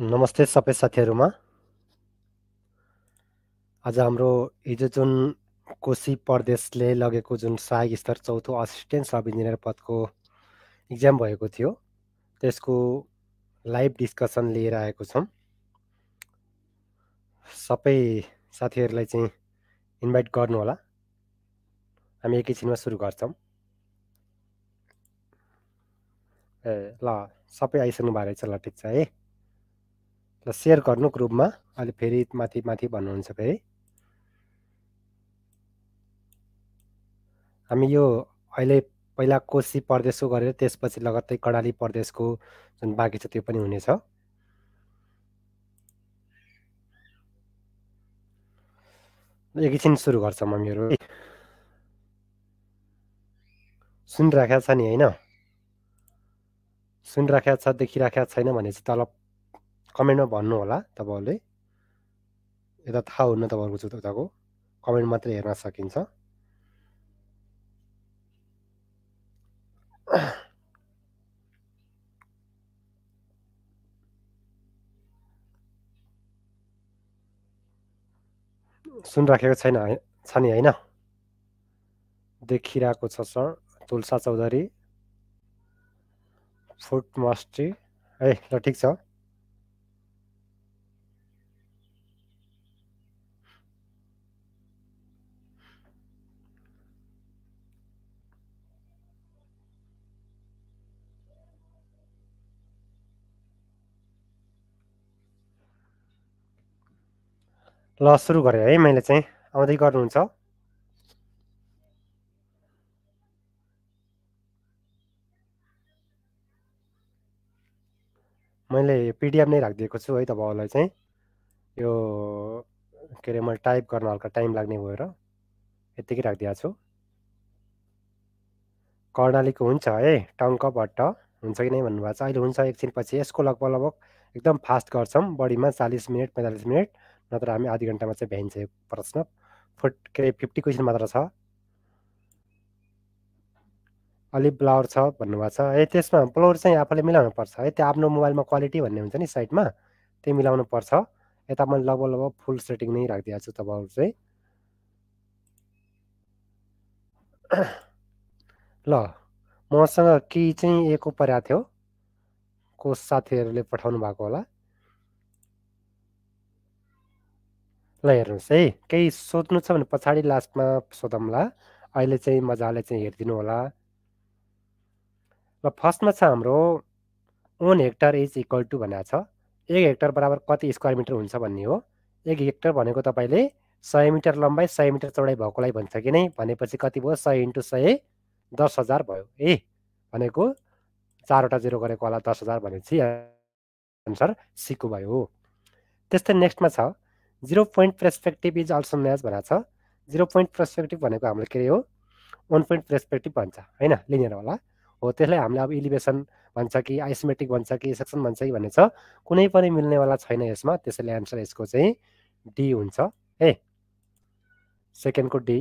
नमस्ते सबै साथीहरूमा आज हाम्रो हिजो जुन कोशी प्रदेशले लगेको जुन सहायक स्तर चौथो असिस्टेन्ट सब इन्जिनियर पदको इक्जाम भएको थियो त्यसको लाइभ डिस्कसन लिएर आएको छौँ सबै साथीहरूलाई चाहिँ इन्भाइट गर्नुहोला हामी एकैछिनमा सुरु गर्छौँ ए ल सबै आइसक्नु भएको रहेछ ल ठिक छ है र सेयर गर्नु ग्रुपमा अहिले फेरि माथि माथि भन्नुहुन्छ फेरि हामी यो अहिले पहिला कोशी प्रदेशको गरेर त्यसपछि लगत्तै कर्णाली प्रदेशको जुन बाँकी छ त्यो पनि हुनेछ एकैछिन सुरु गर्छौँ हामीहरू सुनिराखेको छ नि होइन सुनिराखेको छ देखिराखेको छैन भने चाहिँ तल कमेन्टमा भन्नु होला तपाईँहरूले यता थाहा हुन्न तपाईँहरूको जुत्ता कमेन्ट मात्रै हेर्न सकिन्छ सुन राखेको छैन छ नि होइन देखिरहेको छ सर तुलसा चौधरी फुट मास्ट्री है ल ठिक छ ल सुरु गरेँ है मैले चाहिँ आउँदै गर्नुहुन्छ मैले पिडिएफ नै राखिदिएको छु है तपाईँहरूलाई चाहिँ यो के अरे मैले टाइप गर्न हल्का टाइम लाग्ने भएर यत्तिकै राखिदिएको छु कर्णालीको हुन्छ है टङ्क भट्ट हुन्छ कि नै भन्नुभएको छ अहिले हुन्छ एकछिनपछि यसको लगभग लगभग एकदम फास्ट गर्छौँ बढीमा चालिस मिनट पैँतालिस मिनट नत्र हामी आधी घन्टामा चाहिँ भ्याइन्छ यो प्रश्न फोर्ट के अरे फिफ्टी क्वेसन मात्र छ अलिक ब्लावर छ भन्नुभएको छ है त्यसमा ब्लावर चाहिँ आफूले मिलाउनु पर्छ है त्यो आफ्नो मोबाइलमा क्वालिटी भन्ने हुन्छ नि साइडमा त्यो मिलाउनु पर्छ यता मैले लगभग लगभग फुल सेटिङ नै राखिदिएको छु तपाईँहरू चाहिँ ल मसँग केही चाहिँ एक पर्या थियो को साथीहरूले पठाउनु भएको होला ल हेर्नुहोस् है केही सोध्नु छ भने पछाडि लास्टमा सोधौँला अहिले चाहिँ मजाले चाहिँ हेरिदिनु होला ल फर्स्टमा छ हाम्रो one hectare is equal to भनेको छ एक हेक्टर बराबर कति स्क्वायर मिटर हुन्छ भन्ने हो एक हेक्टर भनेको तपाईँले सय मिटर लम्बाइ सय मिटर चौडाइ भएकोलाई भन्छ कि नै भनेपछि कति भयो सय इन्टु सय दस हजार भयो ए भनेको चारवटा जिरो गरेको होला दस हजार भनेपछि आन्सर सिको भयो त्यस्तै नेक्स्टमा छ zero point perspective is also match भनेको छ जिरो पोइन्ट पर्सपेक्टिभ भनेको हाम्रो के अरे हो वान पोइन्ट पर्सपेक्टिभ भन्छ होइन लिनियर होला हो त्यसलाई हामीले अब इलिभेसन भन्छ कि आइसोमेटिक भन्छ कि सेक्सन भन्छ कि भन्ने छ कुनै पनि मिल्नेवाला छैन यसमा त्यसैले एन्सर यसको चाहिँ डी हुन्छ है सेकेन्डको डी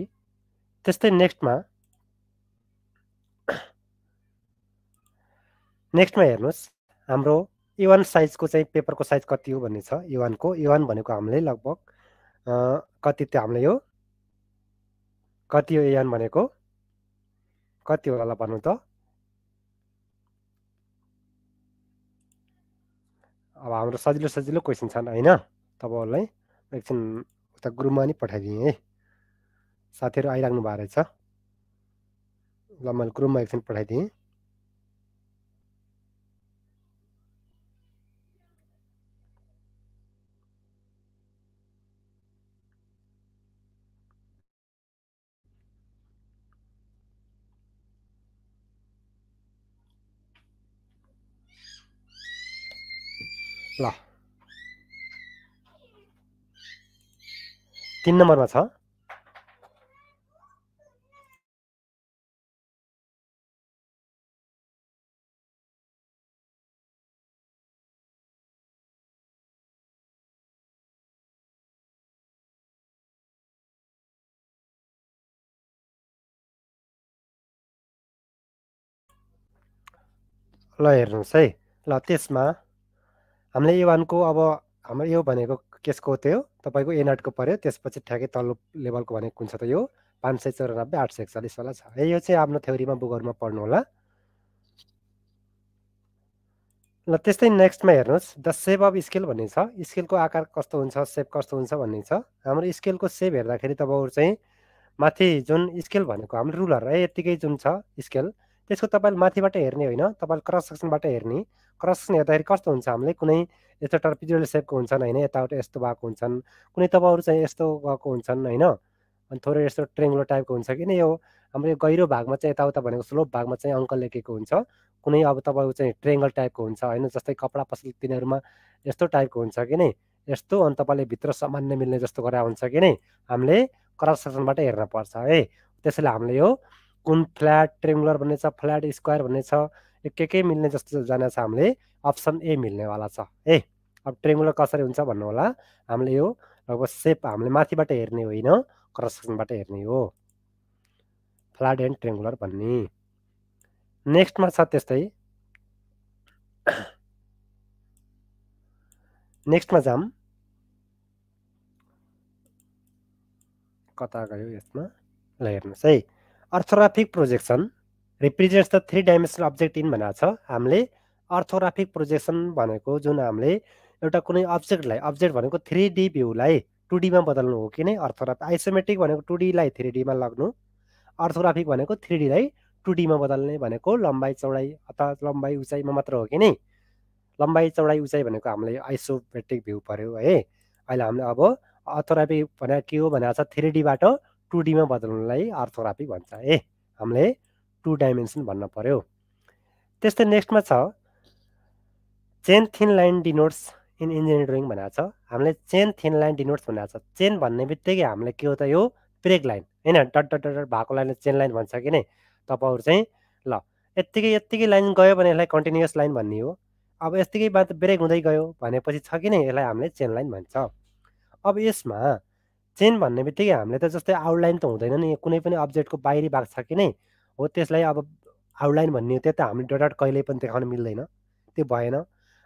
त्यस्तै नेक्स्टमा नेक्स्टमा हेर्नुहोस् हाम्रो एवान साइजको चाहिँ पेपरको साइज कति हो भन्ने छ एवानको एवान भनेको हामीले लगभग कति त्यो हामीले यो कति हो एवान भनेको कति होला भन्नु त अब हाम्रो सजिलो सजिलो क्वेसन छन् होइन तपाईँहरूलाई एकछिन उता ग्रुपमा नि पठाइदिएँ है साथीहरू आइराख्नु भएको रहेछ ल मैले ग्रुपमा एकछिन पठाइदिएँ तिन नम्बरमा छ ल हेर्नुहोस् है ल त्यसमा हामीले ए वानको अब हाम्रो यो भनेको केसको त्यो तपाईँको एनआटको पऱ्यो त्यसपछि ठ्याक्कै तल्लो लेभलको भनेको कुन छ त यो पाँच सय चौरानब्बे आठ सय एकचालिसवाला छ ए यो चाहिँ आफ्नो थ्योरीमा बुकहरूमा पढ्नु होला ल त्यस्तै नेक्स्टमा हेर्नुहोस् द सेप अफ स्केल भन्ने छ स्केलको आकार कस्तो हुन्छ सेप कस्तो हुन्छ भन्ने छ हाम्रो स्केलको सेप हेर्दाखेरि तपाईँहरू चाहिँ माथि जुन स्केल भनेको हाम्रो रुलर है यत्तिकै जुन छ स्केल त्यसको तपाईँले माथिबाट हेर्ने होइन तपाईँले क्रस सेक्सनबाट हेर्ने क्रस हेर्दाखेरि कस्तो हुन्छ हामीले कुनै यस्तो टर्पिजुअल सेपको हुन्छन् होइन यताउता यस्तो भएको हुन्छन् कुनै तपाईँहरू चाहिँ यस्तो गएको हुन्छन् होइन अनि थोरै यस्तो ट्रेङ्गलो टाइपको हुन्छ किन यो हाम्रो यो गहिरो भागमा चाहिँ यताउता भनेको स्लोप भागमा चाहिँ अङ्क लेखेको हुन्छ कुनै अब तपाईँको चाहिँ ट्रेङ्गल टाइपको हुन्छ होइन जस्तै कपडा पसल तिनीहरूमा यस्तो टाइपको हुन्छ कि नै यस्तो अनि तपाईँले भित्र सामान्य मिल्ने जस्तो गरेर हुन्छ कि नै हामीले क्रस सेक्सनबाट हेर्न पर्छ है त्यसैले हामीले यो कुन फ्ल्याट ट्रेङ्गुलर भन्ने छ फ्ल्याट स्क्वायर भन्ने छ के के मिल्ने जस्तो जाने छ हामीले अप्सन ए मिल्नेवाला छ ए अब ट्रेङ्गुलर कसरी हुन्छ भन्नु होला हामीले यो लगभग सेप हामीले माथिबाट हेर्ने होइन क्रस सेक्सनबाट हेर्ने हो फ्ल्याट एन्ड ट्रेङ्गुलर भन्ने नेक्स्टमा छ त्यस्तै नेक्स्टमा जाम कता गयो यसमा ल हेर्नुहोस् है orthographic projection represents the three dimensional object in भनेको छ हामीले अर्थोग्राफिक प्रोजेक्सन भनेको जुन हामीले एउटा कुनै अब्जेक्टलाई अब्जेक्ट भनेको थ्री डी भ्यूलाई टु डीमा बदल्नु हो कि नै अर्थोग्राफिक आइसोमेट्रिक भनेको टु डीलाई थ्री डीमा लग्नु अर्थोग्राफिक भनेको थ्री डीलाई टु डीमा बदल्ने भनेको लम्बाइ चौडाइ अथवा लम्बाइ उचाइमा मात्र हो कि नै लम्बाइ चौडाइ उचाइ भनेको हामीलाई आइसोमेट्रिक भ्यू पऱ्यो है अहिले हामीले अब अर्थोग्राफी भनेको के हो भनेको छ थ्री डीबाट टु डीमा बदल्नुलाई अर्थोग्राफी भन्छ है हामीले टु डाइमेन्सन भन्न पऱ्यो त्यस्तै नेक्स्टमा छ chain thin line denotes in engineering drawing भनेको छ हामीले चेन थिन लाइन डिनोट्स भनेको छ चेन भन्ने बित्तिकै हामीले के हो त यो ब्रेक लाइन होइन डट डट डट भएको लाइनले चेन लाइन भन्छ कि नै तपाईँहरू चाहिँ ल यत्तिकै यत्तिकै लाइन गयो भने यसलाई कन्टिन्युस लाइन भन्ने हो अब यत्तिकै बात ब्रेक हुँदै गयो भनेपछि छ कि नै यसलाई हामीले चेन लाइन भन्छ अब यसमा चेन भन्ने बित्तिकै हामीले त जस्तै आउटलाइन त हुँदैन नि कुनै पनि अब्जेक्टको बाहिरी भाग छ कि नै हो त्यसलाई अब आउटलाइन भन्ने त्यो त हामीले डट कहिले पनि देखाउन मिल्दैन त्यो भएन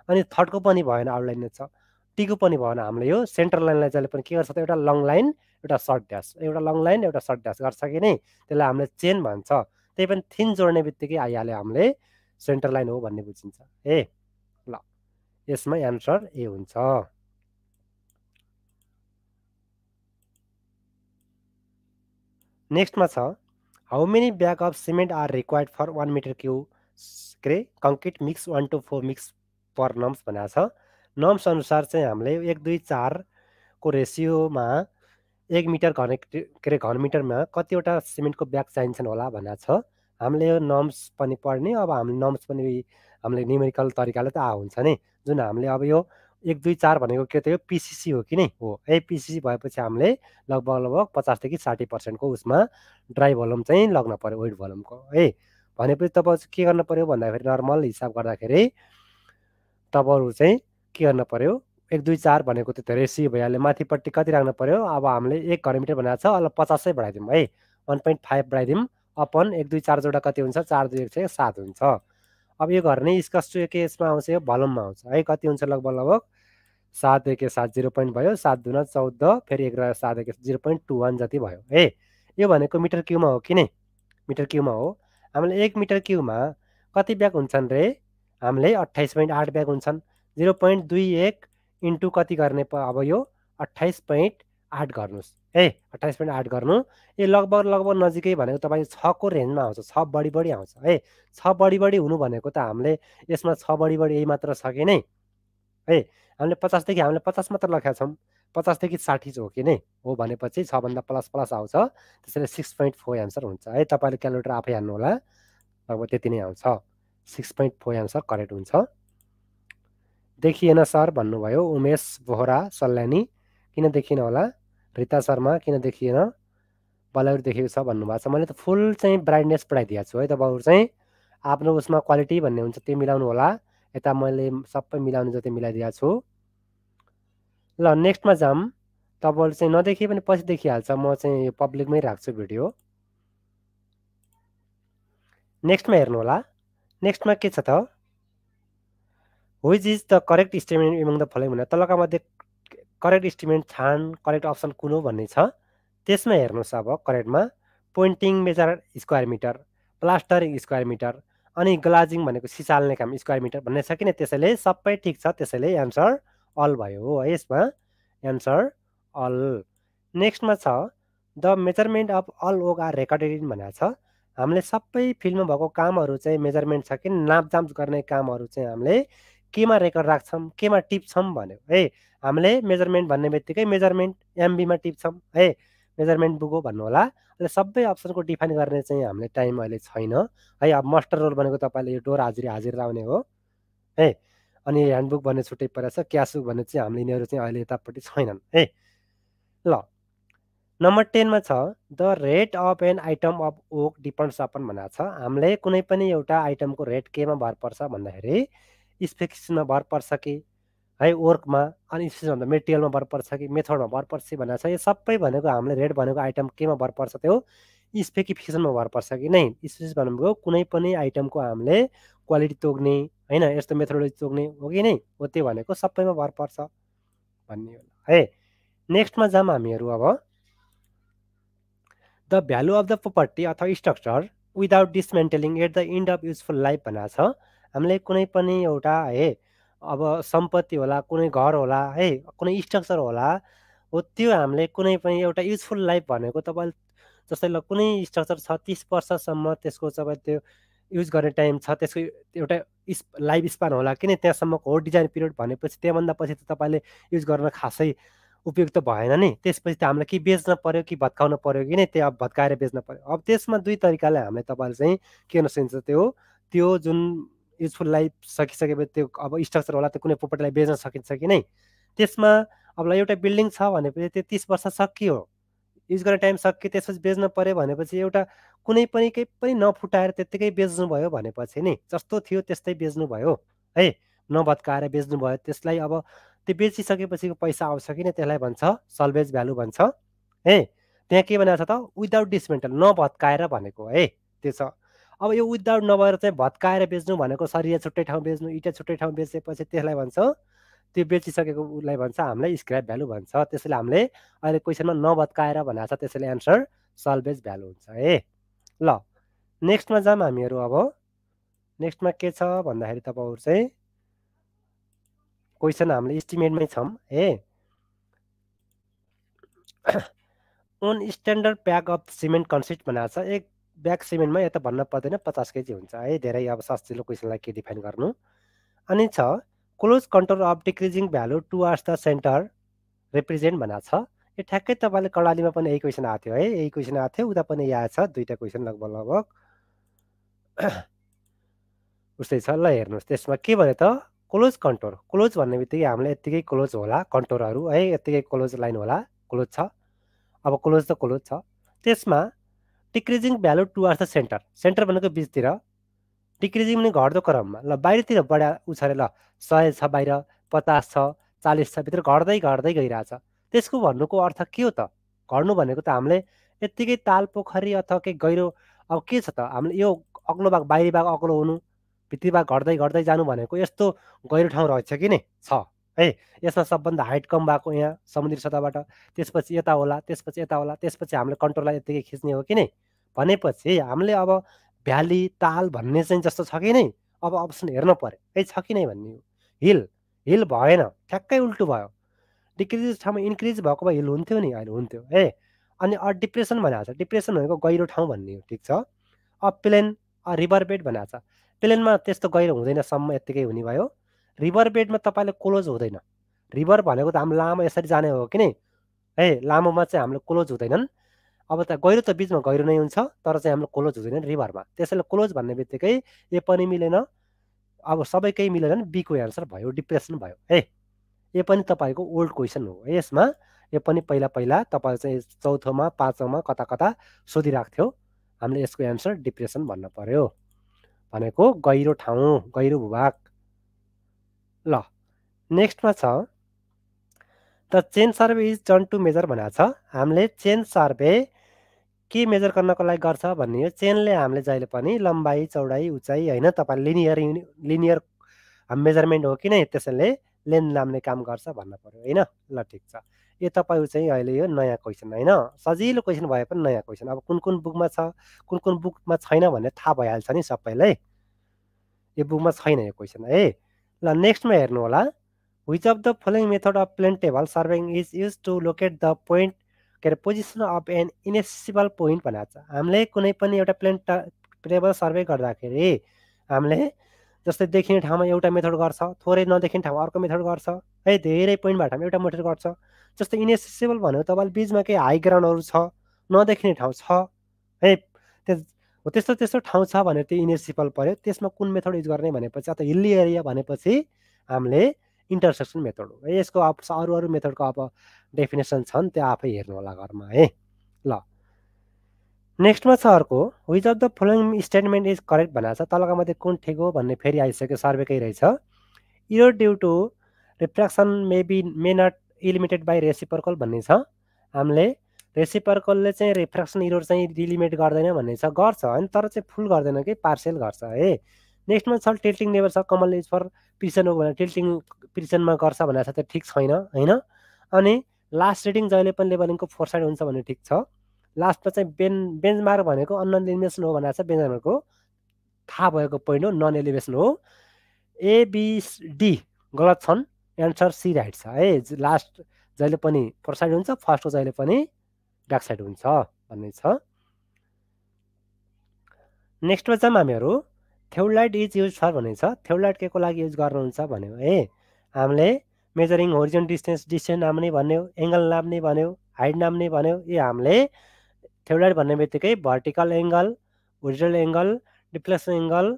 अनि थर्डको पनि भएन आउटलाइन छ टीको पनि भएन हामीले यो सेन्टर लाइनलाई जहिले पनि के गर्छ त एउटा लङ लाइन एउटा सर्ट ड्यास एउटा लङ लाइन एउटा सर्ट ड्यास गर्छ कि नै त्यसलाई हामीले चेन भन्छ त्यही पनि थिन जोड्ने बित्तिकै आइहाल्यो हामीले सेन्टर लाइन हो भन्ने बुझिन्छ ए ल यसमा एन्सर ए हुन्छ नेक्स्टमा छ how many bag of cement are required for one metre क्यु के concrete mix one two four mix per norms भनेको छ नम्स अनुसार चाहिँ हामीले एक दुई चारको रेसियोमा एक मिटर घन के अरे घन मिटरमा कतिवटा सिमेन्टको ब्याग चाहिन्छन् होला भनेको छ हामीले यो नम्स पनि पढ्ने अब हामीले नम्स पनि हामीले न्युमेरिकल तरिकाले त आ हुन्छ नि जुन हामीले अब यो एक दुई चार भनेको के त यो पिसिसी हो कि नै हो ए पिसिसी भएपछि हामीले लगभग लगभग पचासदेखि साठी पर्सेन्टको उसमा ड्राई भोल्युम चाहिँ लग्न पऱ्यो वेट भोल्युमको है भनेपछि तपाईँ के गर्नु पऱ्यो भन्दाखेरि नर्मल हिसाब गर्दाखेरि तपाईँहरू चाहिँ के गर्नु पऱ्यो एक दुई चार भनेको त धेरै सी भइहाल्यो माथिपट्टि कति राख्नु पऱ्यो अब हामीले एक घरमिटर भनेको छ अलिक पचासै बढाइदिउँ है वान पोइन्ट फाइभ बढाइदिउँ अपन एक दुई चार जोडा कति हुन्छ चार दुई एक चाहिँ सात हुन्छ अब यो घर नै स्कस्टु के यसमा आउँछ यो भलममा आउँछ है कति हुन्छ लगभग लगभग सात एक सात जिरो पोइन्ट भयो सात दुना चौध फेरि एक रह सात एक जिरो पोइन्ट टू वान जति भयो ए यो भनेको मिटर क्युमा हो कि नै मिटर क्युमा हो हामीले एक मिटर क्युमा कति ब्याग हुन्छन् रे हामीले अट्ठाइस पोइन्ट आठ ब्याग हुन्छन् जिरो पोइन्ट दुई एक इन्टु कति गर्ने अब यो अट्ठाइस पोइन्ट आठ गर्नुहोस् ए अट्ठाइस पोइन्ट आठ गर्नु ए लगभग लगभग नजिकै भनेको तपाईँ छको रेन्जमा आउँछ छ बढी बढी आउँछ है छ बढी बढी हुनु भनेको त हामीले यसमा छ बढी बढी यही मात्र छ कि नै है हामीले पचासदेखि हामीले पचास मात्र लखेका छौँ पचासदेखि साठी चाहिँ हो कि नै हो भनेपछि छभन्दा प्लस प्लस आउँछ त्यसैले सिक्स पोइन्ट फोर एन्सर हुन्छ है तपाईँले क्यालकुलेटर आफै होला अब त्यति नै आउँछ six point four answer correct हुन्छ देखिएन सर भन्नुभयो उमेश बोहरा सल्यानी किन देखिएन होला रिता शर्मा किन देखिएन बलाउर देखेको छ भन्नुभएको छ मैले त फुल चाहिँ ब्राइटनेस पढाइदिएको छु है तपाईँहरू चाहिँ आफ्नो उसमा क्वालिटी भन्ने हुन्छ त्यो मिलाउनु होला यता मैले सबै मिलाउने जति मिलाइदिएको छु ल नेक्स्टमा जाम तपाईँले चाहिँ नदेखि पनि पछि देखिहाल्छ म चाहिँ यो पब्लिकमै राख्छु भिडियो नेक्स्टमा हेर्नु होला नेक्स्टमा के छ त which is the correct statement among the following भनेर तलका मध्ये करेक्ट स्टेटमेन्ट छान करेक्ट अप्सन कुन हो भन्ने छ त्यसमा हेर्नुहोस् अब करेक्टमा pointing measure square metre plastering square metre अनि ग्लाजिङ भनेको सिसाल्ने काम स्क्वायर मिटर भन्ने छ किन त्यसैले सबै ठिक छ त्यसैले एन्सर अल भयो हो यसमा एन्सर अल नेक्स्टमा छ the measurement of all work are recorded in भनेको छ हामीले सबै फिल्डमा भएको कामहरू चाहिँ मेजरमेन्ट छ कि नापजाम गर्ने कामहरू चाहिँ हामीले केमा रेकर्ड राख्छौँ केमा टिप्छौँ भन्यो है हामीले मेजरमेन्ट भन्ने बित्तिकै मेजरमेन्ट एमबीमा टिप्छौँ है मेजरमेन्ट बुक हो भन्नु होला अहिले सबै अप्सनको डिफाइन गर्ने चाहिँ हामीले टाइम अहिले छैन है अब मास्टर रोल भनेको तपाईँले यो डोर हाजिरी हाजिर लाउने हो है अनि ह्यान्डबुक भन्ने छुट्टै परेको छ क्यासबुक भन्ने चाहिँ हामीले यिनीहरू चाहिँ अहिले यतापट्टि छैनन् है ल नम्बर टेनमा छ the rate of an item of work depends upon भनेको छ हामीले कुनै पनि एउटा आइटमको रेट केमा भर पर्छ भन्दाखेरि स्पेक्समा भर पर्छ कि है वर्कमा अनि भन्दा मेटेरियलमा भर पर्छ कि मेथडमा भर पर्छ भनेर छ यो सबै भनेको हामीले रेट भनेको आइटम केमा भर पर्छ त्यो स्पेसिफिकेसनमा भर पर्छ कि नै स्पेसिस भनेको कुनै पनि आइटमको हामीले क्वालिटी तोक्ने होइन यस्तो मेथोडोलोजी तोक्ने हो कि नै हो त्यो भनेको सबैमा भर पर्छ भन्ने होला है नेक्स्टमा जाम हामीहरू अब the value of the property अथवा structure without dismantling at the end of useful life भनेर छ हामीले कुनै पनि एउटा है अब सम्पत्ति होला कुनै घर होला है कुनै स्ट्रक्चर होला हो त्यो हामीले कुनै पनि एउटा युजफुल लाइफ भनेको तपाईँले जस्तै ल कुनै स्ट्रक्चर छ तिस वर्षसम्म त्यसको तपाईँ त्यो युज गर्ने टाइम छ त्यसको एउटा इस् लाइफ स्पान होला किन त्यहाँसम्मको हो डिजाइन पिरियड भनेपछि त्यहाँभन्दा पछि त तपाईँले युज गर्न खासै उपयुक्त भएन नि त्यसपछि त हामीलाई के बेच्न पऱ्यो कि भत्काउन पऱ्यो कि नै त्यो अब भत्काएर बेच्न पऱ्यो अब त्यसमा दुई तरिकाले हामीले तपाईँले चाहिँ के गर्न सकिन्छ त्यो त्यो जुन युजफुल लाइफ सकिसकेपछि त्यो अब स्ट्रक्चर होला त्यो कुनै प्रोपर्टीलाई बेच्न सकिन्छ कि नै त्यसमा अब एउटा बिल्डिङ छ भनेपछि त्यो तिस वर्ष सकियो युज गर्ने टाइम सकियो त्यसपछि बेच्न पऱ्यो भनेपछि एउटा कुनै पनि केही पनि नफुटाएर त्यत्तिकै बेच्नुभयो भनेपछि नि जस्तो थियो त्यस्तै बेच्नुभयो है नभत्काएर बेच्नुभयो त्यसलाई अब त्यो बेचिसकेपछिको पैसा आउँछ कि नै त्यसलाई भन्छ सल्भेज भ्यालु भन्छ है त्यहाँ के भनेको छ त विदाउट डिसमेन्टल नभत्काएर भनेको है त्यो छ अब यो विदाउट नभएर चाहिँ भत्काएर बेच्नु भनेको शरीर छुट्टै ठाउँ बेच्नु इटा छुट्टै ठाउँ बेचेपछि त्यसलाई भन्छौँ त्यो बेचिसकेको उसलाई भन्छ हामीलाई स्क्र्याप भ्यालु भन्छ त्यसैले हामीले अहिले क्वेसनमा नभत्काएर भनेको छ त्यसैले एन्सर सल्भेज भ्यालु हुन्छ है ल नेक्स्टमा जाऊँ हामीहरू अब नेक्स्टमा के छ भन्दाखेरि तपाईँहरू चाहिँ क्वेसन हामीले इस्टिमेटमै छौँ है an standard pack of cement consist भनेको छ एक ब्याग सिमेन्टमा यता भन्न पर्दैन पचास केजी हुन्छ है धेरै अब सजिलो क्वेसनलाई के डिफाइन गर्नु अनि छ close control of decreasing value to the centre represent भनेको छ यो ठ्याक्कै तपाईँले कर्णालीमा पनि यही क्वेसन आएको थियो है यही क्वेसन आएको थियो उता पनि यहाँ छ दुईवटा क्वेसन लगभग लगभग उस्तै छ ल हेर्नुहोस् त्यसमा के भयो त क्लोज कन्ट्रोल क्लोज भन्ने बित्तिकै हामीलाई यत्तिकै क्लोज होला कन्ट्रोलहरू है यत्तिकै क्लोज लाइन होला क्लोज छ अब क्लोज त क्लोज छ त्यसमा decreasing value towards the centre centre भनेको बिचतिर डिक्रिजिङ पनि घट्दो क्रममा ल बाहिरतिर बढा उ छ अरे ल सय छ बाहिर पचास छ चालिस छ भित्र घट्दै घट्दै गइरहेछ त्यसको भन्नुको अर्थ के हो त घट्नु भनेको त हामीले यत्तिकै ताल पोखरी अथवा केही गहिरो अब के छ त हामीले यो अग्लो भाग बाहिरी भाग अग्लो हुनु भित्री भाग घट्दै घट्दै जानु भनेको यस्तो गहिरो ठाउँ रहेछ कि नै छ है यसमा सबभन्दा हाइट कम भएको यहाँ समुद्री सतहबाट त्यसपछि यता होला त्यसपछि यता होला त्यसपछि हामीले कन्ट्रोललाई यत्तिकै खिच्ने हो कि नै भनेपछि हामीले अब भ्याली ताल भन्ने चाहिँ जस्तो छ कि नै अब अप्सन हेर्न पऱ्यो है छ कि नै भन्ने हो हिल हिल भएन ठ्याक्कै उल्टो भयो डिक्रिज ठाउँमा इन्क्रिज भएको भए हिल हुन्थ्यो नि अहिले हुन्थ्यो है अनि अ डिप्रेसन भनेको छ डिप्रेसन भनेको गहिरो ठाउँ भन्ने हो ठिक छ a plain a river bed भनेको छ प्लेनमा त्यस्तो गहिरो हुँदैनसम्म यत्तिकै हुने भयो रिभर बेडमा तपाईँले क्लोज हुँदैन रिभर भनेको त हाम्रो लामो यसरी जाने हो कि नै है लामोमा चाहिँ हाम्रो क्लोज हुँदैनन् अब त गहिरो त बिचमा गहिरो नै हुन्छ तर चाहिँ हाम्रो क्लोज हुँदैन रिभरमा त्यसैले क्लोज भन्ने बित्तिकै ए पनि मिलेन अब सबैकै केही मिलेन बीको एन्सर भयो डिप्रेसन भयो है ए पनि तपाईँको ओल्ड क्वेसन हो है यसमा यो पनि पहिला पहिला तपाईँ चाहिँ चौथोमा पाँचौँमा कता कता सोधिरहेको थियो हामीले यसको एन्सर डिप्रेसन भन्नु पऱ्यो भनेको गहिरो ठाउँ गहिरो भूभाग ल नेक्स्टमा छ the chain survey is done to measure भनेको छ हामीले चेन सर्वे के मेजर गर्नको लागि गर्छ भन्ने यो चेनले हामीले जहिले पनि लम्बाइ चौडाइ उचाइ होइन तपाईँ लिनियर लिनियर मेजरमेन्ट हो कि नै त्यसैले लेन नाम्ने काम गर्छ भन्नु पऱ्यो होइन ल ठिक छ यो तपाईँ चाहिँ अहिले यो नयाँ क्वेसन होइन सजिलो क्वेसन भए पनि नयाँ क्वेसन अब कुन कुन बुकमा छ कुन कुन बुकमा छैन भन्ने थाहा भइहाल्छ नि सबैलाई यो बुकमा छैन यो क्वेसन है ल नेक्स्टमा हेर्नु होला which of the following method of plane table surveying is use to locate the point के अरे position of an inaccessible point भनेको छ हामीले कुनै पनि एउटा प्लेन टेबल सर्भे गर्दाखेरि हामीले जस्तै देखिने ठाउँमा एउटा मेथड गर्छ थोरै नदेखिने ठाउँमा अर्को मेथड गर्छ है धेरै पोइन्टबाट ठाउँमा एउटा मेथड गर्छ जस्तै इनेसेसिबल भन्यो तपाईँले बिचमा केही हाई ग्राउन्डहरू छ नदेखिने ठाउँ छ है त्यो हो त्यस्तो त्यस्तो ठाउँ छ भने त्यो इनर्सिपल पऱ्यो त्यसमा कुन मेथड युज गर्ने भनेपछि अथवा हिल्ली एरिया भनेपछि हामीले इन्टरसेक्सन मेथड हो यसको अब अरू अरू मेथडको अब डेफिनेसन छन् त्यो आफै हेर्नु होला घरमा है ल नेक्स्टमा छ अर्को which of the following statement is correct भनेको छ तलका मध्ये कुन ठिक हो भन्ने फेरि आइसक्यो सर्वेकै रहेछ यो due to refraction may be may not eliminated by reciprocal भन्ने छ हामीले रेसिपरकोले चाहिँ रिफ्रेक्सन इरोड चाहिँ डिलिमिट गर्दैन भन्ने छ गर्छ होइन तर चाहिँ फुल गर्दैन कि पार्सेल गर्छ है नेक्स्टमा छ टिल्टिङ नेभर छ कमल इज फर प्रिसन हो भने टिल्टिङ प्रिसनमा गर्छ भनेर छ त ठिक छैन होइन अनि लास्ट रिडिङ जहिले पनि लेभलिङको फोर साइड हुन्छ भने ठिक छ लास्टमा चाहिँ बेन बेन्चमार्क भनेको अन एलिभेसन हो भनेर छ बेन्चमार्कको थाहा भएको पोइन्ट हो नन एलिभेसन हो एबिडी गलत छन् एन्सर सी राइट छ है लास्ट जहिले पनि फोर साइड हुन्छ फर्स्टको जहिले पनि ब्याकसाइड हुन्छ भन्ने छ नेक्स्टमा जाऊँ हामीहरू थ्योलाइट इज युज फर भन्ने छ थ्योलाइट के को लागि युज गर्नुहुन्छ भन्यो है हामीले मेजरिङ होरिजन डिस्टेन्स डिस्टेन्स नै भन्यो एङ्गल नाप्ने भन्यो हाइट नाप्ने भन्यो ए हामीले थ्योलाइट भन्ने बित्तिकै vertical angle horizontal angle deflection angle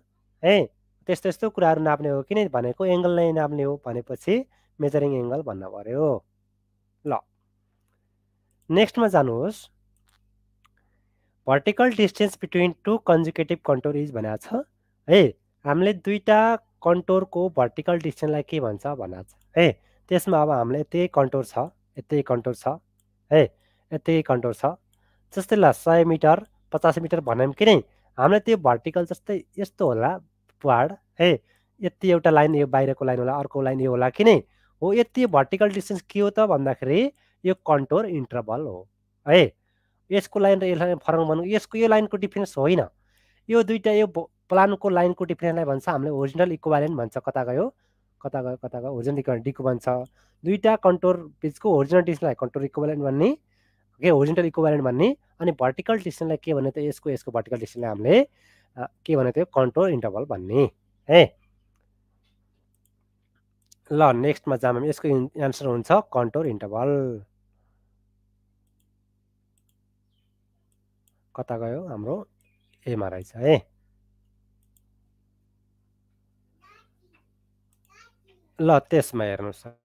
है त्यस्तो यस्तो कुराहरू नाप्ने हो किन भनेको एङ्गल नै नाप्ने हो भनेपछि मेजरिङ एङ्गल भन्न पऱ्यो नेक्स्टमा जानुहोस् vertical distance between two consecutive contour is भनेको छ है हामीले दुईवटा कन्टोरको भर्टिकल डिस्टेन्सलाई के भन्छ भनेको छ है त्यसमा अब हामीले यतै कन्टोर छ यतै कन्टोर छ है यतै कन्टोर छ जस्तै ल सय मिटर पचास मिटर भन्यौँ कि नै हामीले त्यो भर्टिकल जस्तै यस्तो होला पहाड है यति एउटा लाइन यो बाहिरको लाइन होला अर्को लाइन यो होला कि नै हो यति भर्टिकल डिस्टेन्स के हो त भन्दाखेरि यो कन्टोर इन्टरभल हो है यसको लाइन र यसलाई फरक बनाउनु यसको यो लाइनको डिफ्रेन्स होइन यो दुइटा यो प्लानको लाइनको डिफ्रेन्सलाई भन्छ हामीले ओरिजिनल इक्वालेन्ट भन्छ कता गयो कता गयो कता गयो ओरिजिनल इक्वालेन्ट डिको भन्छ दुइटा कन्टोर बिचको ओरिजिनल डिस्टेन्सलाई कन्ट्रोल इक्वालेन्ट भन्ने के ओरिजिनल इक्वालेन्ट भन्ने अनि भर्टिकल डिस्टेन्सलाई के भन्ने त यसको यसको भर्टिकल डिस्टेन्सलाई हामीले के भनेको थियो कन्ट्रोल इन्टरभल भन्ने है ल नेक्स्टमा जाम यसको एन्सर हुन्छ कन्ट्रोल इन्टरभल कता गयो हाम्रो एमा रहेछ है ल त्यसमा हेर्नुहोस्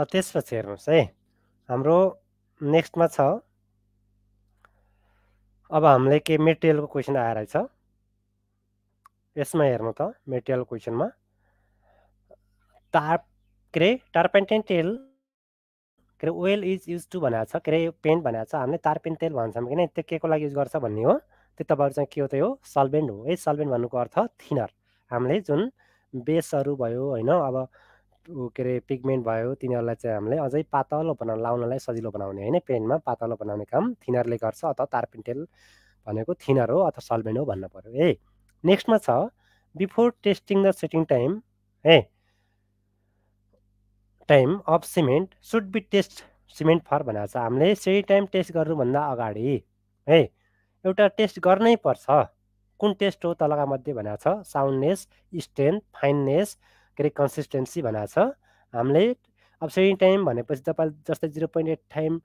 ल त्यसपछि हेर्नुहोस् है हाम्रो नेक्स्टमा छ अब हामीले के मेटेरियलको क्वेसन आइरहेछ यसमा हेर्नु त मेटेरियल क्वेसनमा तार के अरे टार्पेन्टेन तेल के अरे ओइल इज युज टु भनेको छ के अरे पेन्ट भनेको छ हामीले तारपेन तेल भन्छौँ किन त्यो के को लागि युज गर्छ भन्ने हो त्यो तपाईँहरू चाहिँ के हो त यो सल्भेन्ट हो है सल्भेन्ट भन्नुको अर्थ थिनर हामीले जुन बेसहरू भयो होइन अब ऊ के अरे पिगमेन्ट भयो तिनीहरूलाई चाहिँ हामीले अझै पातलो बनाउनु लाउनलाई सजिलो बनाउने होइन पेनमा पातलो बनाउने काम थिनरले गर्छ अथवा तारपिन्टेल भनेको थिनर हो अथवा सल्भेन्ट हो भन्नु पऱ्यो है नेक्स्टमा छ before testing the setting time है time of cement should be test cement for भनेर छ हामीले सेटिङ टाइम टेस्ट गर्नुभन्दा अगाडि है एउटा टेस्ट गर्नै पर्छ कुन टेस्ट हो तलका मध्ये भनेर छ साउन्डनेस स्ट्रेन्थ फाइननेस के अरे कन्सिस्टेन्सी भनेको छ हामीले अब सेकेन्ड टाइम भनेपछि तपाईँ जस्तै zero point eight time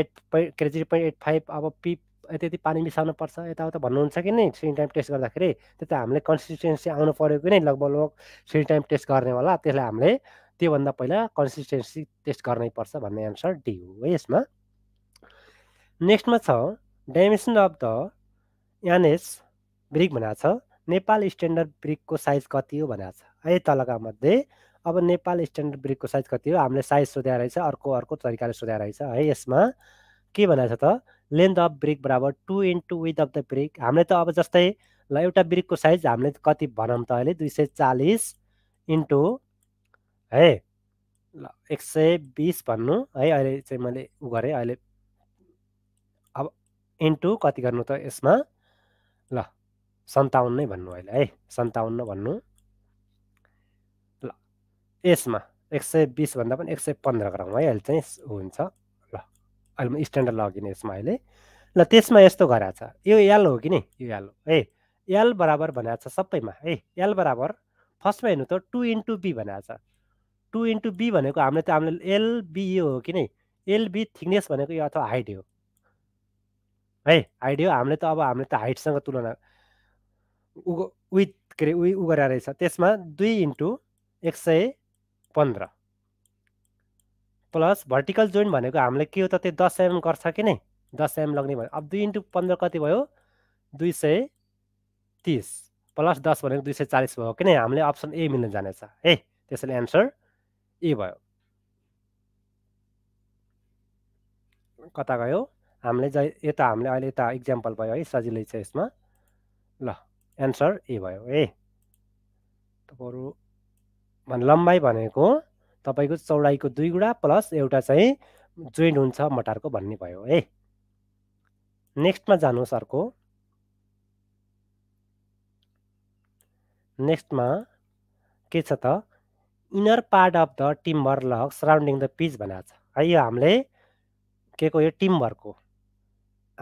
eight point के अरे जिरो पोइन्ट एट फाइभ अब पि त्यति पानी मिसाउनु पर्छ यताउता भन्नुहुन्छ कि नै सेकेन्ड टाइम टेस्ट गर्दाखेरि त्यो त हामीले कन्सिस्टेन्सी आउनु पऱ्यो कि नै लगभग लगभग सेकेन्ड टाइम टेस्ट गर्ने होला त्यसलाई हामीले त्योभन्दा पहिला कन्सिस्टेन्सी टेस्ट गर्नै पर्छ भन्ने एन्सर डी हो यसमा नेक्स्टमा छ dimension of the NS brick भनेको छ नेपाल स्ट्यान्डर्ड ब्रिकको साइज कति हो भनेर छ है तलका मध्ये अब नेपाल स्ट्यान्डर्ड ब्रिकको साइज कति हो हामीले साइज सोध्या रहेछ अर्को अर्को तरिकाले सोध्या रहेछ है यसमा के भनेको छ त लेन्थ अफ ब्रिक बराबर two into width of the brick हामीले त अब जस्तै ल एउटा ब्रिकको साइज हामीले कति भनौँ त अहिले दुई सय चालिस इन्टु है ल एक सय बिस भन्नु है अहिले चाहिँ मैले उ गरेँ अहिले अब इन्टु कति गर्नु त यसमा ल सन्ताउन्नै भन्नु अहिले है सन्ताउन्न भन्नु ल यसमा एक सय बिसभन्दा पनि एक सय पन्ध्र ग्राम है अहिले चाहिँ हुन्छ ल अहिले म स्ट्यान्डर्ड लगिने यसमा अहिले ल त्यसमा यस्तो गराएको छ यो एल हो कि नि यो एल हो है एल बराबर भनेको छ सबैमा है एल बराबर फर्स्टमा हेर्नु त टु इन्टु बी भनेको छ टु इन्टु बी भनेको हामीले त हामीले एलबी यो हो कि नै एलबी थिकनेस भनेको यो अथवा हाइट हो है हाइट हो हामीले त अब हामीले त हाइटसँग तुलना उग विथ के अरे उ गरेर रहेछ त्यसमा दुई इन्टु एक सय पन्ध्र प्लस भर्टिकल जोइन्ट भनेको हामीले के हो त त्यो दस एम गर्छ कि नै दस एम लग्ने भयो अब दुई इन्टु पन्ध्र कति भयो दुई सय तिस प्लस दस भनेको दुई सय चालिस भयो कि नै हामीले अप्सन ए मिल्न जानेछ है त्यसैले एन्सर ए e भयो कता गयो हामीले ज यता हामीले अहिले यता इक्जाम्पल भयो है सजिलै छ यसमा ल एन्सर ए भयो ए तपाईँहरू भने लम्बाइ भनेको तपाईँको चौडाइको दुई गुडा प्लस एउटा चाहिँ जोइन्ट हुन्छ मटारको भन्ने भयो है नेक्स्टमा जानुहोस् अर्को नेक्स्टमा के छ त inner part of the timber log surrounding the pith भनेको छ है यो हामीले के को यो टिम्बरको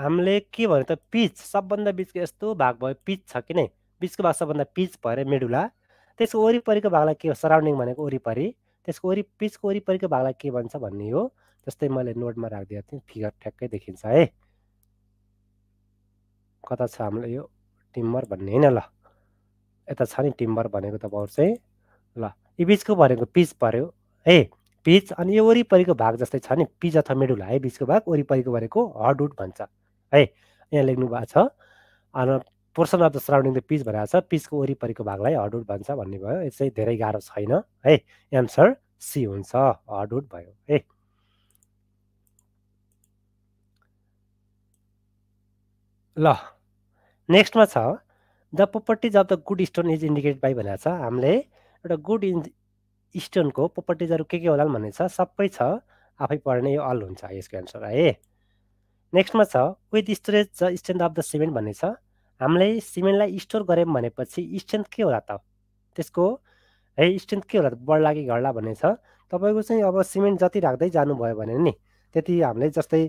हामीले के भन्यो त पिच सबभन्दा बिचको यस्तो भाग भयो पिच छ कि नै बिचको भाग सबभन्दा पिच भएर मेडुला त्यसको वरिपरिको भागलाई के हो सराउन्डिङ भनेको वरिपरि त्यसको वरि पिचको वरिपरिको भागलाई के भन्छ भन्ने हो जस्तै मैले नोटमा राखिदिएको थिएँ फिगर ठ्याक्कै देखिन्छ है कता छ हाम्रो यो टिम्बर भन्ने होइन ल यता छ नि टिम्बर भनेको तपाईँहरू चाहिँ ल यो बिचको भनेको पिच पऱ्यो है पिच अनि यो वरिपरिको भाग जस्तै छ नि पिच अथवा मेडुला है बिचको भाग वरिपरिको भनेको हडुड भन्छ है यहाँ लेख्नु भएको छ अनि portion of the surrounding the pith भनेर छ पिचको वरिपरिको भागलाई हडुड भन्छ भन्ने भयो यो चाहिँ धेरै गाह्रो छैन है एन्सर सी हुन्छ हडुड भयो है ल नेक्स्टमा छ the properties of the good stone is indicate by भनेको छ हामीले एउटा गुड इन् स्टोनको प्रोपर्टिजहरू के के होला भन्ने छ सबै छ आफै पढ्ने यो अल हुन्छ यसको एन्सर है नेक्स्टमा छ with storage the strength of the cement भन्ने छ हामीले सिमेन्टलाई स्टोर गऱ्यौँ भनेपछि स्ट्रेन्थ के होला त त्यसको है स्ट्रेन्थ के होला त बढ्ला कि घट्ला भन्ने छ तपाईँको चाहिँ अब सिमेन्ट जति राख्दै जानुभयो भने नि त्यति हामीले जस्तै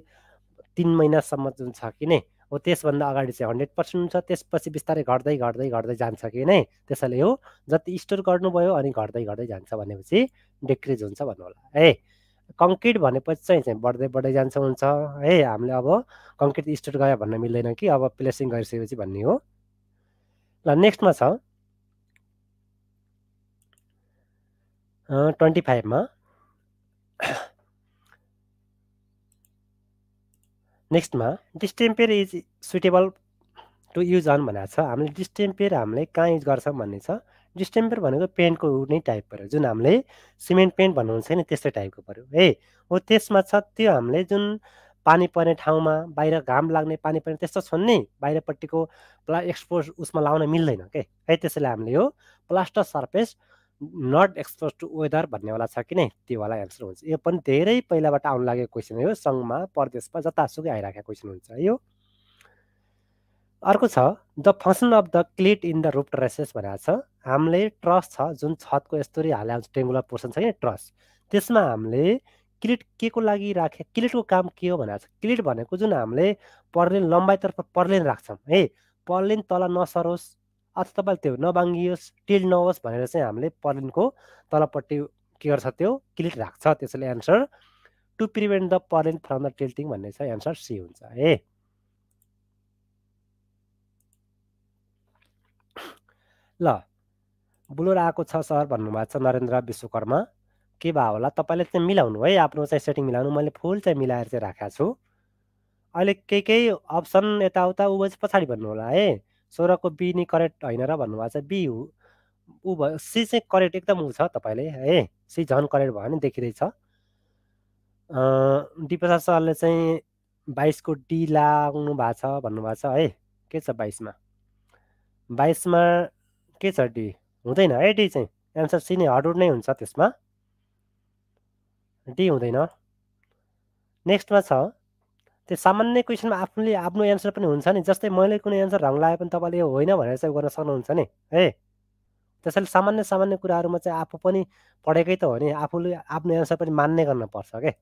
तिन महिनासम्म जुन छ कि नै हो त्यसभन्दा अगाडि चाहिँ हन्ड्रेड पर्सेन्ट हुन्छ त्यसपछि बिस्तारै घट्दै घट्दै घट्दै जान्छ कि नै त्यसैले हो जति स्टोर गर्नुभयो अनि घट्दै घट्दै जान्छ भनेपछि डिक्रिज हुन्छ भन्नु होला है कङ्क्रिट भनेपछि चाहिँ चाहिँ बढ्दै बढ्दै जान्छ हुन्छ है हामीले अब कङ्क्रिट स्टोर गयो भन्न मिल्दैन कि अब प्लेसिङ गरिसकेपछि भन्ने हो ल नेक्स्टमा छ ट्वेन्टी फाइभमा नेक्स्टमा distemper is suitable to use on भनेको छ हामीले डिस्टेम्पेयर हामीले कहाँ युज गर्छौँ भन्ने छ डिस्टेम्पर भनेको पेन्टको नै टाइप पऱ्यो जुन हामीले सिमेन्ट पेन्ट भन्नुहुन्छ नि त्यस्तै टाइपको पऱ्यो है हो त्यसमा छ त्यो हामीले जुन पानी पर्ने ठाउँमा बाहिर घाम लाग्ने पानी पर्ने त्यस्तो छन् नि बाहिरपट्टिको प्ला एक्सपोज उसमा लाउन मिल्दैन के है त्यसैले हामीले यो plaster surface not expose to weather भन्नेवाला छ कि नै त्योवाला एन्सर हुन्छ यो पनि धेरै पहिलाबाट आउनु लागेको क्वेसन हो सङ्घमा परदेशमा जतासुकै आइराखेको क्वेसन हुन्छ यो अर्को छ the function of the cleat in the roof trusses भनेको छ हामीले ट्रस छ जुन छतको यस्तो हाले ट्रेङ्गुलर पोर्सन छ कि ट्रस त्यसमा हामीले क्लिट के को लागि राखे क्लिटको काम के हो भनेर क्लिट भनेको जुन हामीले पर्लेन लम्बाइतर्फ पर्लेन राख्छौँ है पर्लेन तल नसरोस् अथवा तपाईँले त्यो नबाङ्गियोस् टिल नहोस् भनेर चाहिँ हामीले पर्लिनको तलपट्टि के गर्छ त्यो क्लिट राख्छ त्यसैले answer to prevent the purlin from the tilting भन्ने छ एन्सर सी हुन्छ है ल ब्लोर आएको छ सर भन्नुभएको छ नरेन्द्र विश्वकर्मा के भयो होला तपाईँले चाहिँ मिलाउनु है आफ्नो चाहिँ सेटिङ मिलाउनु मैले फुल चाहिँ मिलाएर चाहिँ राखेको छु अहिले केही केही अप्सन यताउता ऊ चाहिँ पछाडि भन्नु होला है सोह्रको बी नि करेक्ट होइन र भन्नुभएको छ बी ऊ भयो सी चाहिँ करेक्ट एकदम ऊ छ तपाईँले है सी झन् करेक्ट भयो भने देखिँदैछ डिप्रसाद सरले चाहिँ बाइसको डी लाग्नु भएको छ भन्नुभएको छ है के छ बाइसमा बाइसमा के छ डी हुँदैन है डी चाहिँ एन्सर सी नै हार्डवुड नै हुन्छ त्यसमा डी हुँदैन नेक्स्टमा छ त्यो सामान्य क्वेसनमा आफूले आफ्नो एन्सर पनि हुन्छ नि जस्तै मैले कुनै एन्सर रङ लगाए पनि तपाईँले होइन भनेर चाहिँ गर्न सक्नुहुन्छ नि है त्यसैले सामान्य सामान्य कुराहरूमा चाहिँ आफू पनि पढेकै त हो नि आफूले आफ्नो एन्सर पनि मान्ने गर्नुपर्छ क्या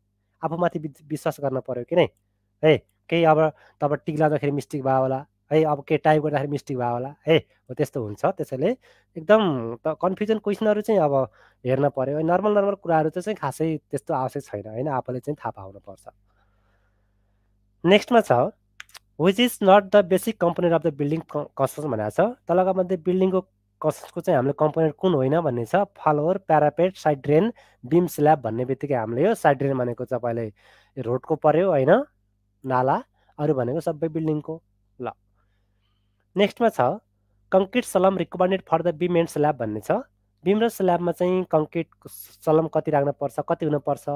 आफूमाथि विश्वास गर्न पऱ्यो कि नै है केही अब तपाईँ टिक लाँदाखेरि मिस्टेक भयो होला है अब के टाइप गर्दाखेरि मिस्टेक भयो होला है हो त्यस्तो हुन्छ त्यसैले एकदम त कन्फ्युजन क्वेसनहरू चाहिँ अब हेर्न पऱ्यो है नर्मल नर्मल कुराहरू चाहिँ खासै त्यस्तो आवश्यक छैन होइन आफूले चाहिँ थाहा पाउनुपर्छ नेक्स्टमा छ which is not the basic component of the building construction भनेको छ तलका मध्ये बिल्डिङको कन्स्ट्रक्सनको चाहिँ हामीले कम्पोनेन्ट कुन होइन भन्ने छ floor parapet side drain beam slab भन्ने बित्तिकै हामीले यो साइड ड्रेन भनेको तपाईँले रोडको पऱ्यो होइन नाला अरू भनेको सबै बिल्डिङको नेक्स्टमा छ concrete slump recommended for the beams slab भन्ने छ बिम र चाहिँ कङ्क्रिट सलम कति राख्नुपर्छ कति हुनुपर्छ